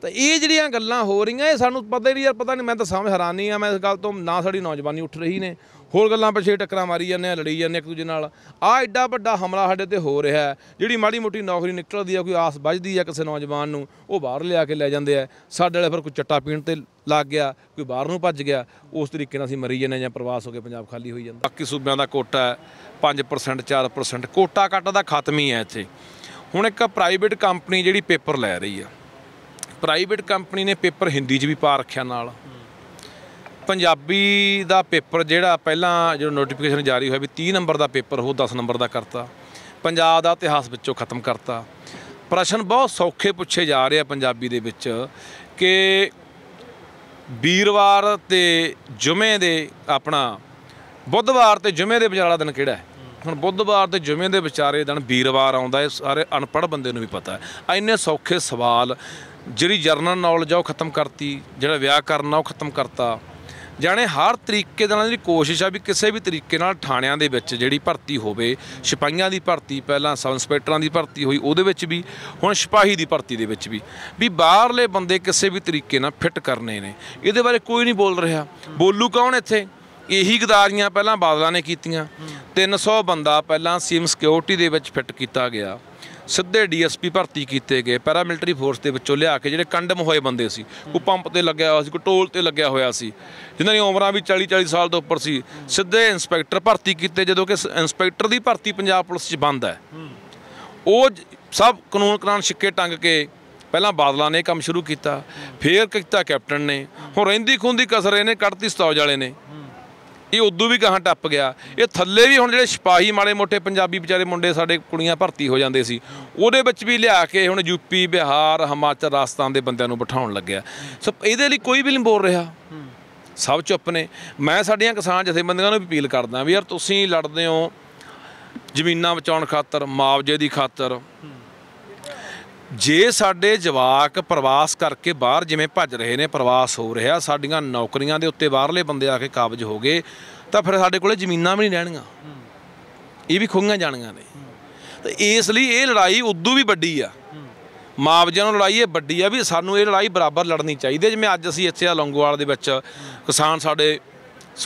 ਤਾਂ ਇਹ ਜਿਹੜੀਆਂ ਗੱਲਾਂ ਹੋ ਰਹੀਆਂ ਇਹ ਸਾਨੂੰ ਪਤਾ ਨਹੀਂ ਯਾਰ ਪਤਾ ਨਹੀਂ ਮੈਂ ਤਾਂ ਸਮਝ ਹੈਰਾਨੀ ਆ ਮੈਂ ਇਸ ਗੱਲ ਤੋਂ ਨਾ ਸਾਡੀ ਨੌਜਵਾਨੀ ਉੱਠ ਰਹੀ ਨੇ ਹੋਰ ਗੱਲਾਂ ਪਿੱਛੇ ਟੱਕਰਾਂ ਮਾਰੀ ਜਾਂਦੇ ਆ ਲੜੀ ਜਾਂਦੇ ਇੱਕ ਦੂਜੇ ਨਾਲ ਆ ਐਡਾ ਵੱਡਾ ਹਮਲਾ ਸਾਡੇ ਤੇ ਹੋ ਰਿਹਾ ਜਿਹੜੀ ਮਾੜੀ ਮੋਟੀ ਨੌਕਰੀ ਨਿਕਲਦੀ ਆ ਕੋਈ ਆਸ ਵੱਜਦੀ ਆ ਕਿਸੇ ਨੌਜਵਾਨ ਨੂੰ ਉਹ ਬਾਹਰ ਲਿਆ ਕੇ ਲੈ ਜਾਂਦੇ ਆ ਸਾਡੇ ਵਾਲੇ ਫਿਰ ਕੋਈ ਚੱਟਾ ਪੀਣ ਤੇ ਲੱਗ ਗਿਆ ਕੋਈ ਬਾਹਰ ਨੂੰ ਭੱਜ ਗਿਆ ਉਸ ਤਰੀਕੇ ਨਾਲ ਅਸੀਂ ਮਰੀ ਜਾਂਦੇ ਜਾਂ ਪ੍ਰਵਾਸ ਹੋ ਕੇ ਪੰਜਾਬ ਖਾਲੀ ਹੋਈ ਜਾਂਦਾ ਬਾਕੀ ਸੂਬਿਆਂ ਦਾ ਕੋਟਾ 5% 4% ਕੋਟਾ ਕੱਟ ਦਾ ਖਤਮ ਹੀ ਹੈ ਇੱਥੇ ਹੁਣ ਇੱਕ ਪ੍ਰਾਈਵੇਟ ਕੰਪਨੀ ਜਿਹੜੀ ਪੇਪਰ ਲੈ ਰਹੀ ਆ ਪ੍ਰਾਈਵੇਟ ਕੰਪਨੀ ਨੇ ਪੇਪਰ ਹਿੰਦੀ 'ਚ ਵੀ ਪਾ ਰੱਖਿਆ ਨਾਲ ਪੰਜਾਬੀ ਦਾ ਪੇਪਰ ਜਿਹੜਾ ਪਹਿਲਾਂ ਜਦੋਂ ਨੋਟੀਫਿਕੇਸ਼ਨ ਜਾਰੀ ਹੋਇਆ ਵੀ 30 ਨੰਬਰ ਦਾ ਪੇਪਰ ਉਹ 10 ਨੰਬਰ ਦਾ ਕਰਤਾ ਪੰਜਾਬ ਦਾ ਇਤਿਹਾਸ ਵਿੱਚੋਂ ਖਤਮ ਕਰਤਾ ਪ੍ਰਸ਼ਨ ਬਹੁਤ ਸੌਖੇ ਪੁੱਛੇ ਜਾ ਰਹੇ ਆ ਪੰਜਾਬੀ ਦੇ ਵਿੱਚ ਕਿ ਵੀਰਵਾਰ ਤੇ ਜੁਮੇ ਦੇ ਆਪਣਾ ਬੁੱਧਵਾਰ ਤੇ ਜੁਮੇ ਦੇ ਵਿਚਾਲਾ ਦਿਨ ਕਿਹੜਾ ਹੈ ਹੁਣ ਬੁੱਧਵਾਰ ਤੇ ਜੁਮੇ ਦੇ ਵਿਚਾਰੇ ਦਿਨ ਵੀਰਵਾਰ ਆਉਂਦਾ ਇਹ ਸਾਰੇ ਅਨਪੜ੍ਹ ਬੰਦੇ ਨੂੰ ਵੀ ਪਤਾ ਹੈ ਐਨੇ ਸੌਖੇ ਸਵਾਲ ਜਿਹੜੀ ਜਰਨਲ ਨੌਲੇਜ ਆ ਉਹ ਖਤਮ ਕਰਤੀ ਜਿਹੜਾ ਵਿਆਹ ਕਰਨਾ ਉਹ ਖਤਮ ਕਰਤਾ ਜਾਣੇ ਹਰ ਤਰੀਕੇ ਦੇ ਨਾਲ ਜਿਹੜੀ ਕੋਸ਼ਿਸ਼ ਆ ਵੀ ਕਿਸੇ ਵੀ ਤਰੀਕੇ ਨਾਲ ਥਾਣਿਆਂ ਦੇ ਵਿੱਚ ਜਿਹੜੀ ਭਰਤੀ ਹੋਵੇ ਸਿਪਾਹੀਆਂ ਦੀ ਭਰਤੀ ਪਹਿਲਾਂ ਸਬ ਇੰਸਪੈਕਟਰਾਂ ਦੀ ਭਰਤੀ ਹੋਈ ਉਹਦੇ ਵਿੱਚ ਵੀ ਹੁਣ ਸਿਪਾਹੀ ਦੀ ਭਰਤੀ ਦੇ ਵਿੱਚ ਵੀ ਵੀ ਬਾਹਰਲੇ ਬੰਦੇ ਕਿਸੇ ਵੀ ਤਰੀਕੇ ਨਾਲ ਫਿੱਟ ਕਰਨੇ ਨੇ ਇਹਦੇ ਬਾਰੇ ਕੋਈ ਨਹੀਂ ਬੋਲ ਰਿਹਾ ਬੋਲੂ ਕੌਣ ਇੱਥੇ ਇਹੀ ਗਦਾਰੀਆਂ ਪਹਿਲਾਂ ਬਾਦਲਾਂ ਨੇ ਕੀਤੀਆਂ 300 ਬੰਦਾ ਪਹਿਲਾਂ ਸੀਮ ਸਿਕਿਉਰਿਟੀ ਦੇ ਵਿੱਚ ਫਿੱਟ ਕੀਤਾ ਗਿਆ ਸਿੱਧੇ ਡੀਐਸਪੀ ਭਰਤੀ ਕੀਤੇ ਗਏ ਪੈਰਾਮਿਲਟਰੀ ਫੋਰਸ ਦੇ ਵਿੱਚੋਂ ਲਿਆ ਕੇ ਜਿਹੜੇ ਕੰਡਮ ਹੋਏ ਬੰਦੇ ਸੀ ਕੋਈ ਪੰਪ ਤੇ ਲੱਗਿਆ ਹੋਇਆ ਸੀ ਕੋਈ ਟੋਲ ਤੇ ਲੱਗਿਆ ਹੋਇਆ ਸੀ ਜਿਨ੍ਹਾਂ ਦੀਆਂ ਉਮਰਾਂ ਵੀ 40 40 ਸਾਲ ਤੋਂ ਉੱਪਰ ਸੀ ਸਿੱਧੇ ਇਨਸਪੈਕਟਰ ਭਰਤੀ ਕੀਤੇ ਜਦੋਂ ਕਿ ਇਨਸਪੈਕਟਰ ਦੀ ਭਰਤੀ ਪੰਜਾਬ ਪੁਲਿਸ 'ਚ ਬੰਦ ਹੈ ਉਹ ਸਭ ਕਾਨੂੰਨ ਕਰਾਨ ਛਿੱਕੇ ਟੰਗ ਕੇ ਪਹਿਲਾਂ ਬਾਦਲਾਂ ਨੇ ਕੰਮ ਸ਼ੁਰੂ ਕੀਤਾ ਫੇਰ ਕੀਤਾ ਕੈਪਟਨ ਨੇ ਹੁਣ ਰਹਿੰਦੀ ਖੁੰਦੀ ਕਸਰੇ ਨੇ ਕੱਢਤੀ ਸਤੌਜ ਵਾਲੇ ਨੇ ਇਹ ਉਦੋਂ ਵੀ ਕਹਾਂ ਟੱਪ ਗਿਆ ਇਹ ਥੱਲੇ ਵੀ ਹੁਣ ਜਿਹੜੇ ਸਿਪਾਹੀ ਮਾੜੇ ਮੋਟੇ ਪੰਜਾਬੀ ਵਿਚਾਰੇ ਮੁੰਡੇ ਸਾਡੇ ਕੁੜੀਆਂ ਭਰਤੀ ਹੋ ਜਾਂਦੇ ਸੀ ਉਹਦੇ ਵਿੱਚ ਵੀ ਲਿਆ ਕੇ ਹੁਣ ਯੂਪੀ ਬਿਹਾਰ ਹਿਮਾਚਲ ਰਾਜਸਥਾਨ ਦੇ ਬੰਦਿਆਂ ਨੂੰ ਬਿਠਾਉਣ ਲੱਗਿਆ ਸੋ ਇਹਦੇ ਲਈ ਕੋਈ ਵੀ ਨਹੀਂ ਬੋਲ ਰਿਹਾ ਸਭ ਚੁੱਪ ਨੇ ਮੈਂ ਸਾਡੀਆਂ ਕਿਸਾਨ ਜਥੇਬੰਦੀਆਂ ਨੂੰ ਅਪੀਲ ਕਰਦਾ ਵੀ ਯਾਰ ਤੁਸੀਂ ਲੜਦੇ ਹੋ ਜ਼ਮੀਨਾਂ ਬਚਾਉਣ ਖਾਤਰ ਮਾਵਜੇ ਦੀ ਖਾਤਰ ਜੇ ਸਾਡੇ ਜਵਾਕ ਪ੍ਰਵਾਸ ਕਰਕੇ ਬਾਹਰ ਜਿਵੇਂ ਭੱਜ ਰਹੇ ਨੇ ਪ੍ਰਵਾਸ ਹੋ ਰਿਹਾ ਸਾਡੀਆਂ ਨੌਕਰੀਆਂ ਦੇ ਉੱਤੇ ਬਾਹਰਲੇ ਬੰਦੇ ਆ ਕੇ ਕਾਬਜ ਹੋ ਗਏ ਤਾਂ ਫਿਰ ਸਾਡੇ ਕੋਲੇ ਜ਼ਮੀਨਾਂ ਵੀ ਨਹੀਂ ਰਹਿਣਗੀਆਂ ਇਹ ਵੀ ਖੁੰਗੀਆਂ ਜਾਣੀਆਂ ਨੇ ਤਾਂ ਇਸ ਲਈ ਇਹ ਲੜਾਈ ਉਦੋਂ ਵੀ ਵੱਡੀ ਆ ਮਾਵਜਿਆਂ ਨਾਲ ਲੜਾਈ ਇਹ ਵੱਡੀ ਆ ਵੀ ਸਾਨੂੰ ਇਹ ਲੜਾਈ ਬਰਾਬਰ ਲੜਨੀ ਚਾਹੀਦੀ ਜਿਵੇਂ ਅੱਜ ਅਸੀਂ ਇੱਥੇ ਆ ਲੰਗੋਵਾਲ ਦੇ ਵਿੱਚ ਕਿਸਾਨ ਸਾਡੇ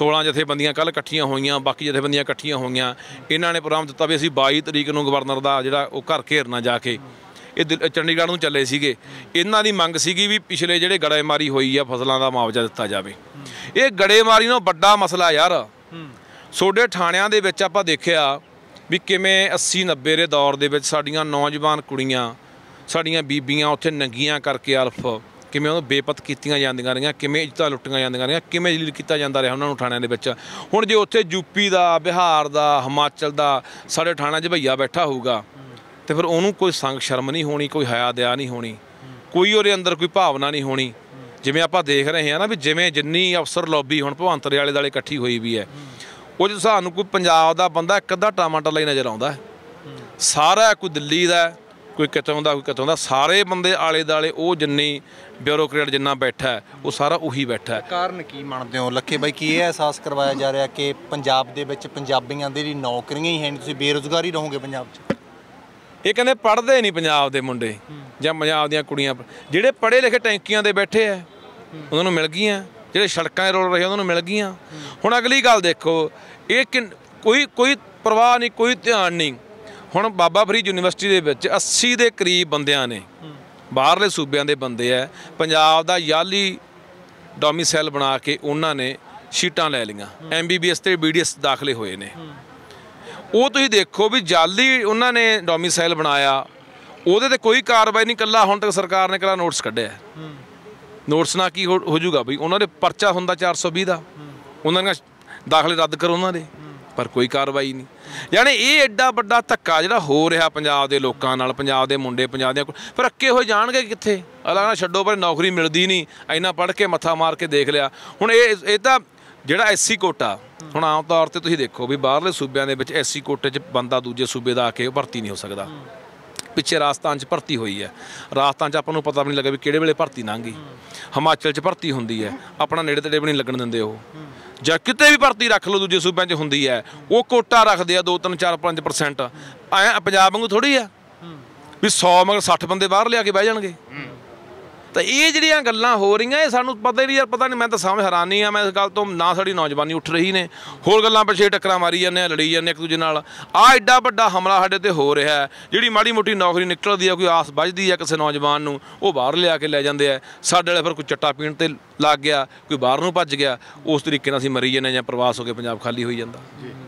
16 ਜਥੇਬੰਦੀਆਂ ਕੱਲ ਇਕੱਠੀਆਂ ਹੋਈਆਂ ਬਾਕੀ ਜਥੇਬੰਦੀਆਂ ਇਕੱਠੀਆਂ ਹੋਈਆਂ ਇਹਨਾਂ ਨੇ ਪ੍ਰੋਗਰਾਮ ਦਿੱਤਾ ਵੀ ਅਸੀਂ 22 ਤਰੀਕ ਨੂੰ ਗਵਰਨਰ ਦਾ ਜਿਹੜਾ ਉਹ ਘਰ ਘੇਰਨਾ ਜਾ ਕੇ ਇਹ ਚੰਡੀਗੜ੍ਹ ਨੂੰ ਚੱਲੇ ਸੀਗੇ ਇਹਨਾਂ ਦੀ ਮੰਗ ਸੀਗੀ ਵੀ ਪਿਛਲੇ ਜਿਹੜੇ ਗੜੇਮਾਰੀ ਹੋਈ ਆ ਫਸਲਾਂ ਦਾ ਮੁਆਵਜ਼ਾ ਦਿੱਤਾ ਜਾਵੇ ਇਹ ਗੜੇਮਾਰੀ ਨਾਲ ਵੱਡਾ ਮਸਲਾ ਯਾਰ ਸੋਡੇ ਥਾਣਿਆਂ ਦੇ ਵਿੱਚ ਆਪਾਂ ਦੇਖਿਆ ਵੀ ਕਿਵੇਂ 80 90 ਦੇ ਦੌਰ ਦੇ ਵਿੱਚ ਸਾਡੀਆਂ ਨੌਜਵਾਨ ਕੁੜੀਆਂ ਸਾਡੀਆਂ ਬੀਬੀਆਂ ਉੱਥੇ ਨੰਗੀਆਂ ਕਰਕੇ ਅਲਫ ਕਿਵੇਂ ਉਹ ਬੇਪਤ ਕੀਤੀਆਂ ਜਾਂਦੀਆਂ ਰਹੀਆਂ ਕਿਵੇਂ ਇੱਜ਼ਤਾਂ ਲੁੱਟੀਆਂ ਜਾਂਦੀਆਂ ਰਹੀਆਂ ਕਿਵੇਂ ਜਲੀਲ ਕੀਤਾ ਜਾਂਦਾ ਰਿਹਾ ਉਹਨਾਂ ਨੂੰ ਥਾਣਿਆਂ ਦੇ ਵਿੱਚ ਹੁਣ ਜੇ ਉੱਥੇ ਯੂਪੀ ਦਾ ਬਿਹਾਰ ਦਾ ਹਿਮਾਚਲ ਦਾ ਸਾਡੇ ਥਾਣਾ 'ਚ ਭਈਆ ਬੈਠਾ ਹੋਊਗਾ ਤੇ ਫਿਰ ਉਹਨੂੰ ਕੋਈ ਸੰਗ ਸ਼ਰਮ ਨਹੀਂ ਹੋਣੀ ਕੋਈ ਹਿਆ ਦਿਆ ਨਹੀਂ ਹੋਣੀ ਕੋਈ ਉਹਦੇ ਅੰਦਰ ਕੋਈ ਭਾਵਨਾ ਨਹੀਂ ਹੋਣੀ ਜਿਵੇਂ ਆਪਾਂ ਦੇਖ ਰਹੇ ਹਾਂ ਨਾ ਵੀ ਜਿਵੇਂ ਜਿੰਨੀ ਅਫਸਰ ਲੌਬੀ ਹੁਣ ਭਵੰਤਰੇ ਵਾਲੇ ਆਲੇ ਦਾਲੇ ਇਕੱਠੀ ਹੋਈ ਵੀ ਹੈ ਉਹ ਜਿਹਾ ਸਾਨੂੰ ਕੋਈ ਪੰਜਾਬ ਦਾ ਬੰਦਾ ਇੱਕ ਅੱਧਾ ਟਮਾਟਰ ਹੀ ਨਜ਼ਰ ਆਉਂਦਾ ਸਾਰਾ ਕੋਈ ਦਿੱਲੀ ਦਾ ਕੋਈ ਕਿਤੋਂ ਦਾ ਕੋਈ ਕਿਤੋਂ ਦਾ ਸਾਰੇ ਬੰਦੇ ਆਲੇ ਦਾਲੇ ਉਹ ਜਿੰਨੀ ਬਿਊਰੋਕਰੇਟ ਜਿੰਨਾ ਬੈਠਾ ਉਹ ਸਾਰਾ ਉਹੀ ਬੈਠਾ ਹੈ ਕਾਰਨ ਕੀ ਮੰਨਦੇ ਹੋ ਲੱਖੇ ਬਾਈ ਕੀ ਇਹ ਅਹਿਸਾਸ ਕਰਵਾਇਆ ਜਾ ਰਿਹਾ ਕਿ ਪੰਜਾਬ ਦੇ ਵਿੱਚ ਪੰਜਾਬੀਆਂ ਦੇ ਲਈ ਨੌਕਰੀਆਂ ਹੀ ਹੈ ਨਹੀਂ ਤੁਸੀਂ ਬੇਰੋਜ਼ਗਾਰੀ ਰਹੋਗੇ ਪੰਜਾਬ 'ਚ ਇਹ ਕਹਿੰਦੇ ਪੜਦੇ ਨਹੀਂ ਪੰਜਾਬ ਦੇ ਮੁੰਡੇ ਜਾਂ ਪੰਜਾਬ ਦੀਆਂ ਕੁੜੀਆਂ ਜਿਹੜੇ ਪੜੇ ਲਿਖੇ ਟੈਂਕੀਆਂ ਦੇ ਬੈਠੇ ਆ ਉਹਨਾਂ ਨੂੰ ਮਿਲ ਗਈਆਂ ਜਿਹੜੇ ਸੜਕਾਂ 'ਤੇ ਰੋਲ ਰਹੇ ਉਹਨਾਂ ਨੂੰ ਮਿਲ ਗਈਆਂ ਹੁਣ ਅਗਲੀ ਗੱਲ ਦੇਖੋ ਇਹ ਕੋਈ ਕੋਈ ਪਰਵਾਹ ਨਹੀਂ ਕੋਈ ਧਿਆਨ ਨਹੀਂ ਹੁਣ ਬਾਬਾ ਫਰੀਦ ਯੂਨੀਵਰਸਿਟੀ ਦੇ ਵਿੱਚ 80 ਦੇ ਕਰੀਬ ਬੰਦਿਆਂ ਨੇ ਬਾਹਰਲੇ ਸੂਬਿਆਂ ਦੇ ਬੰਦੇ ਆ ਪੰਜਾਬ ਦਾ ਯਾਲੀ ਡੋਮਿਸਾਈਲ ਬਣਾ ਕੇ ਉਹਨਾਂ ਨੇ ਸ਼ੀਟਾਂ ਲੈ ਲਈਆਂ ਐਮਬੀਬੀਐਸ ਤੇ ਬੀਡੀਐਸ ਦਾਖਲੇ ਹੋਏ ਨੇ ਉਹ ਤੁਸੀਂ ਦੇਖੋ ਵੀ ਜਾਲੀ ਉਹਨਾਂ ਨੇ ਡੋਮਿਸਾਈਲ ਬਣਾਇਆ ਉਹਦੇ ਤੇ ਕੋਈ ਕਾਰਵਾਈ ਨਹੀਂ ਕੱਲਾ ਹੁਣ ਤੱਕ ਸਰਕਾਰ ਨੇ ਕੱਲਾ ਨੋਟਿਸ ਕੱਢਿਆ ਨੋਟਿਸ ਨਾਲ ਕੀ ਹੋ ਜਾਊਗਾ ਬਈ ਉਹਨਾਂ ਦੇ ਪਰਚਾ ਹੁੰਦਾ 420 ਦਾ ਉਹਨਾਂ ਨੇ ਦਾਖਲੇ ਰੱਦ ਕਰੋ ਉਹਨਾਂ ਦੇ ਪਰ ਕੋਈ ਕਾਰਵਾਈ ਨਹੀਂ ਯਾਨੀ ਇਹ ਐਡਾ ਵੱਡਾ ਧੱਕਾ ਜਿਹੜਾ ਹੋ ਰਿਹਾ ਪੰਜਾਬ ਦੇ ਲੋਕਾਂ ਨਾਲ ਪੰਜਾਬ ਦੇ ਮੁੰਡੇ ਪੰਜਾਬ ਦੇ ਪਰ ਅੱਕੇ ਹੋਏ ਜਾਣਗੇ ਕਿੱਥੇ ਅਲਾਣਾ ਛੱਡੋ ਪਰ ਨੌਕਰੀ ਮਿਲਦੀ ਨਹੀਂ ਐਨਾ ਪੜ੍ਹ ਕੇ ਮੱਥਾ ਮਾਰ ਕੇ ਦੇਖ ਲਿਆ ਹੁਣ ਇਹ ਇਹ ਤਾਂ ਜਿਹੜਾ ਐਸਸੀ ਕੋਟਾ ਹੁਣ ਆਮ ਤੌਰ ਤੇ ਤੁਸੀਂ ਦੇਖੋ ਵੀ ਬਾਹਰਲੇ ਸੂਬਿਆਂ ਦੇ ਵਿੱਚ ਐਸੀ ਕੋਟੇ 'ਚ ਬੰਦਾ ਦੂਜੇ ਸੂਬੇ ਦਾ ਆ ਕੇ ਭਰਤੀ ਨਹੀਂ ਹੋ ਸਕਦਾ ਪਿੱਛੇ ਰਾਜਸਥਾਨ 'ਚ ਭਰਤੀ ਹੋਈ ਹੈ ਰਾਜਸਥਾਨ 'ਚ ਆਪਾਂ ਨੂੰ ਪਤਾ ਵੀ ਨਹੀਂ ਲੱਗਾ ਵੀ ਕਿਹੜੇ ਵੇਲੇ ਭਰਤੀ ਲੰਘੀ ਹਿਮਾਚਲ 'ਚ ਭਰਤੀ ਹੁੰਦੀ ਹੈ ਆਪਣਾ ਨੇੜੇ ਤੇੜੇ ਵੀ ਨਹੀਂ ਲੱਗਣ ਦਿੰਦੇ ਉਹ ਜਾਂ ਕਿਤੇ ਵੀ ਭਰਤੀ ਰੱਖ ਲਓ ਦੂਜੇ ਸੂਬਿਆਂ 'ਚ ਹੁੰਦੀ ਹੈ ਉਹ ਕੋਟਾ ਰੱਖਦੇ ਆ 2 3 4 5% ਐ ਪੰਜਾਬ ਵਾਂਗੂ ਥੋੜੀ ਆ ਵੀ 100 ਮਗਰ 60 ਬੰਦੇ ਬਾਹਰ ਲਿਆ ਕੇ ਬਹਿ ਜਾਣਗੇ ਤਾਂ ਇਹ ਜਿਹੜੀਆਂ ਗੱਲਾਂ ਹੋ ਰਹੀਆਂ ਇਹ ਸਾਨੂੰ ਪਤਾ ਨਹੀਂ ਯਾਰ ਪਤਾ ਨਹੀਂ ਮੈਂ ਤਾਂ ਸਮਝ ਹੈਰਾਨੀ ਆ ਮੈਂ ਇਸ ਗੱਲ ਤੋਂ ਨਾ ਸਾਡੀ ਨੌਜਵਾਨੀ ਉੱਠ ਰਹੀ ਨੇ ਹੋਰ ਗੱਲਾਂ ਪਿੱਛੇ ਟੱਕਰਾਂ ਮਾਰੀ ਜਾਂਦੇ ਆ ਲੜੀ ਜਾਂਦੇ ਇੱਕ ਦੂਜੇ ਨਾਲ ਆ ਐਡਾ ਵੱਡਾ ਹਮਲਾ ਸਾਡੇ ਤੇ ਹੋ ਰਿਹਾ ਜਿਹੜੀ ਮਾੜੀ ਮੋਟੀ ਨੌਕਰੀ ਨਿਕਲਦੀ ਆ ਕੋਈ ਆਸ ਵੱਜਦੀ ਆ ਕਿਸੇ ਨੌਜਵਾਨ ਨੂੰ ਉਹ ਬਾਹਰ ਲਿਆ ਕੇ ਲੈ ਜਾਂਦੇ ਆ ਸਾਡੇ ਵਾਲੇ ਫਿਰ ਕੋਈ ਚੱਟਾ ਪੀਣ ਤੇ ਲੱਗ ਗਿਆ ਕੋਈ ਬਾਹਰ ਨੂੰ ਭੱਜ ਗਿਆ ਉਸ ਤਰੀਕੇ ਨਾਲ ਅਸੀਂ ਮਰੀ ਜਾਂਦੇ ਜਾਂ ਪ੍ਰਵਾਸ ਹੋ ਕੇ ਪੰਜਾਬ ਖਾਲੀ ਹੋਈ ਜਾਂਦਾ ਜੀ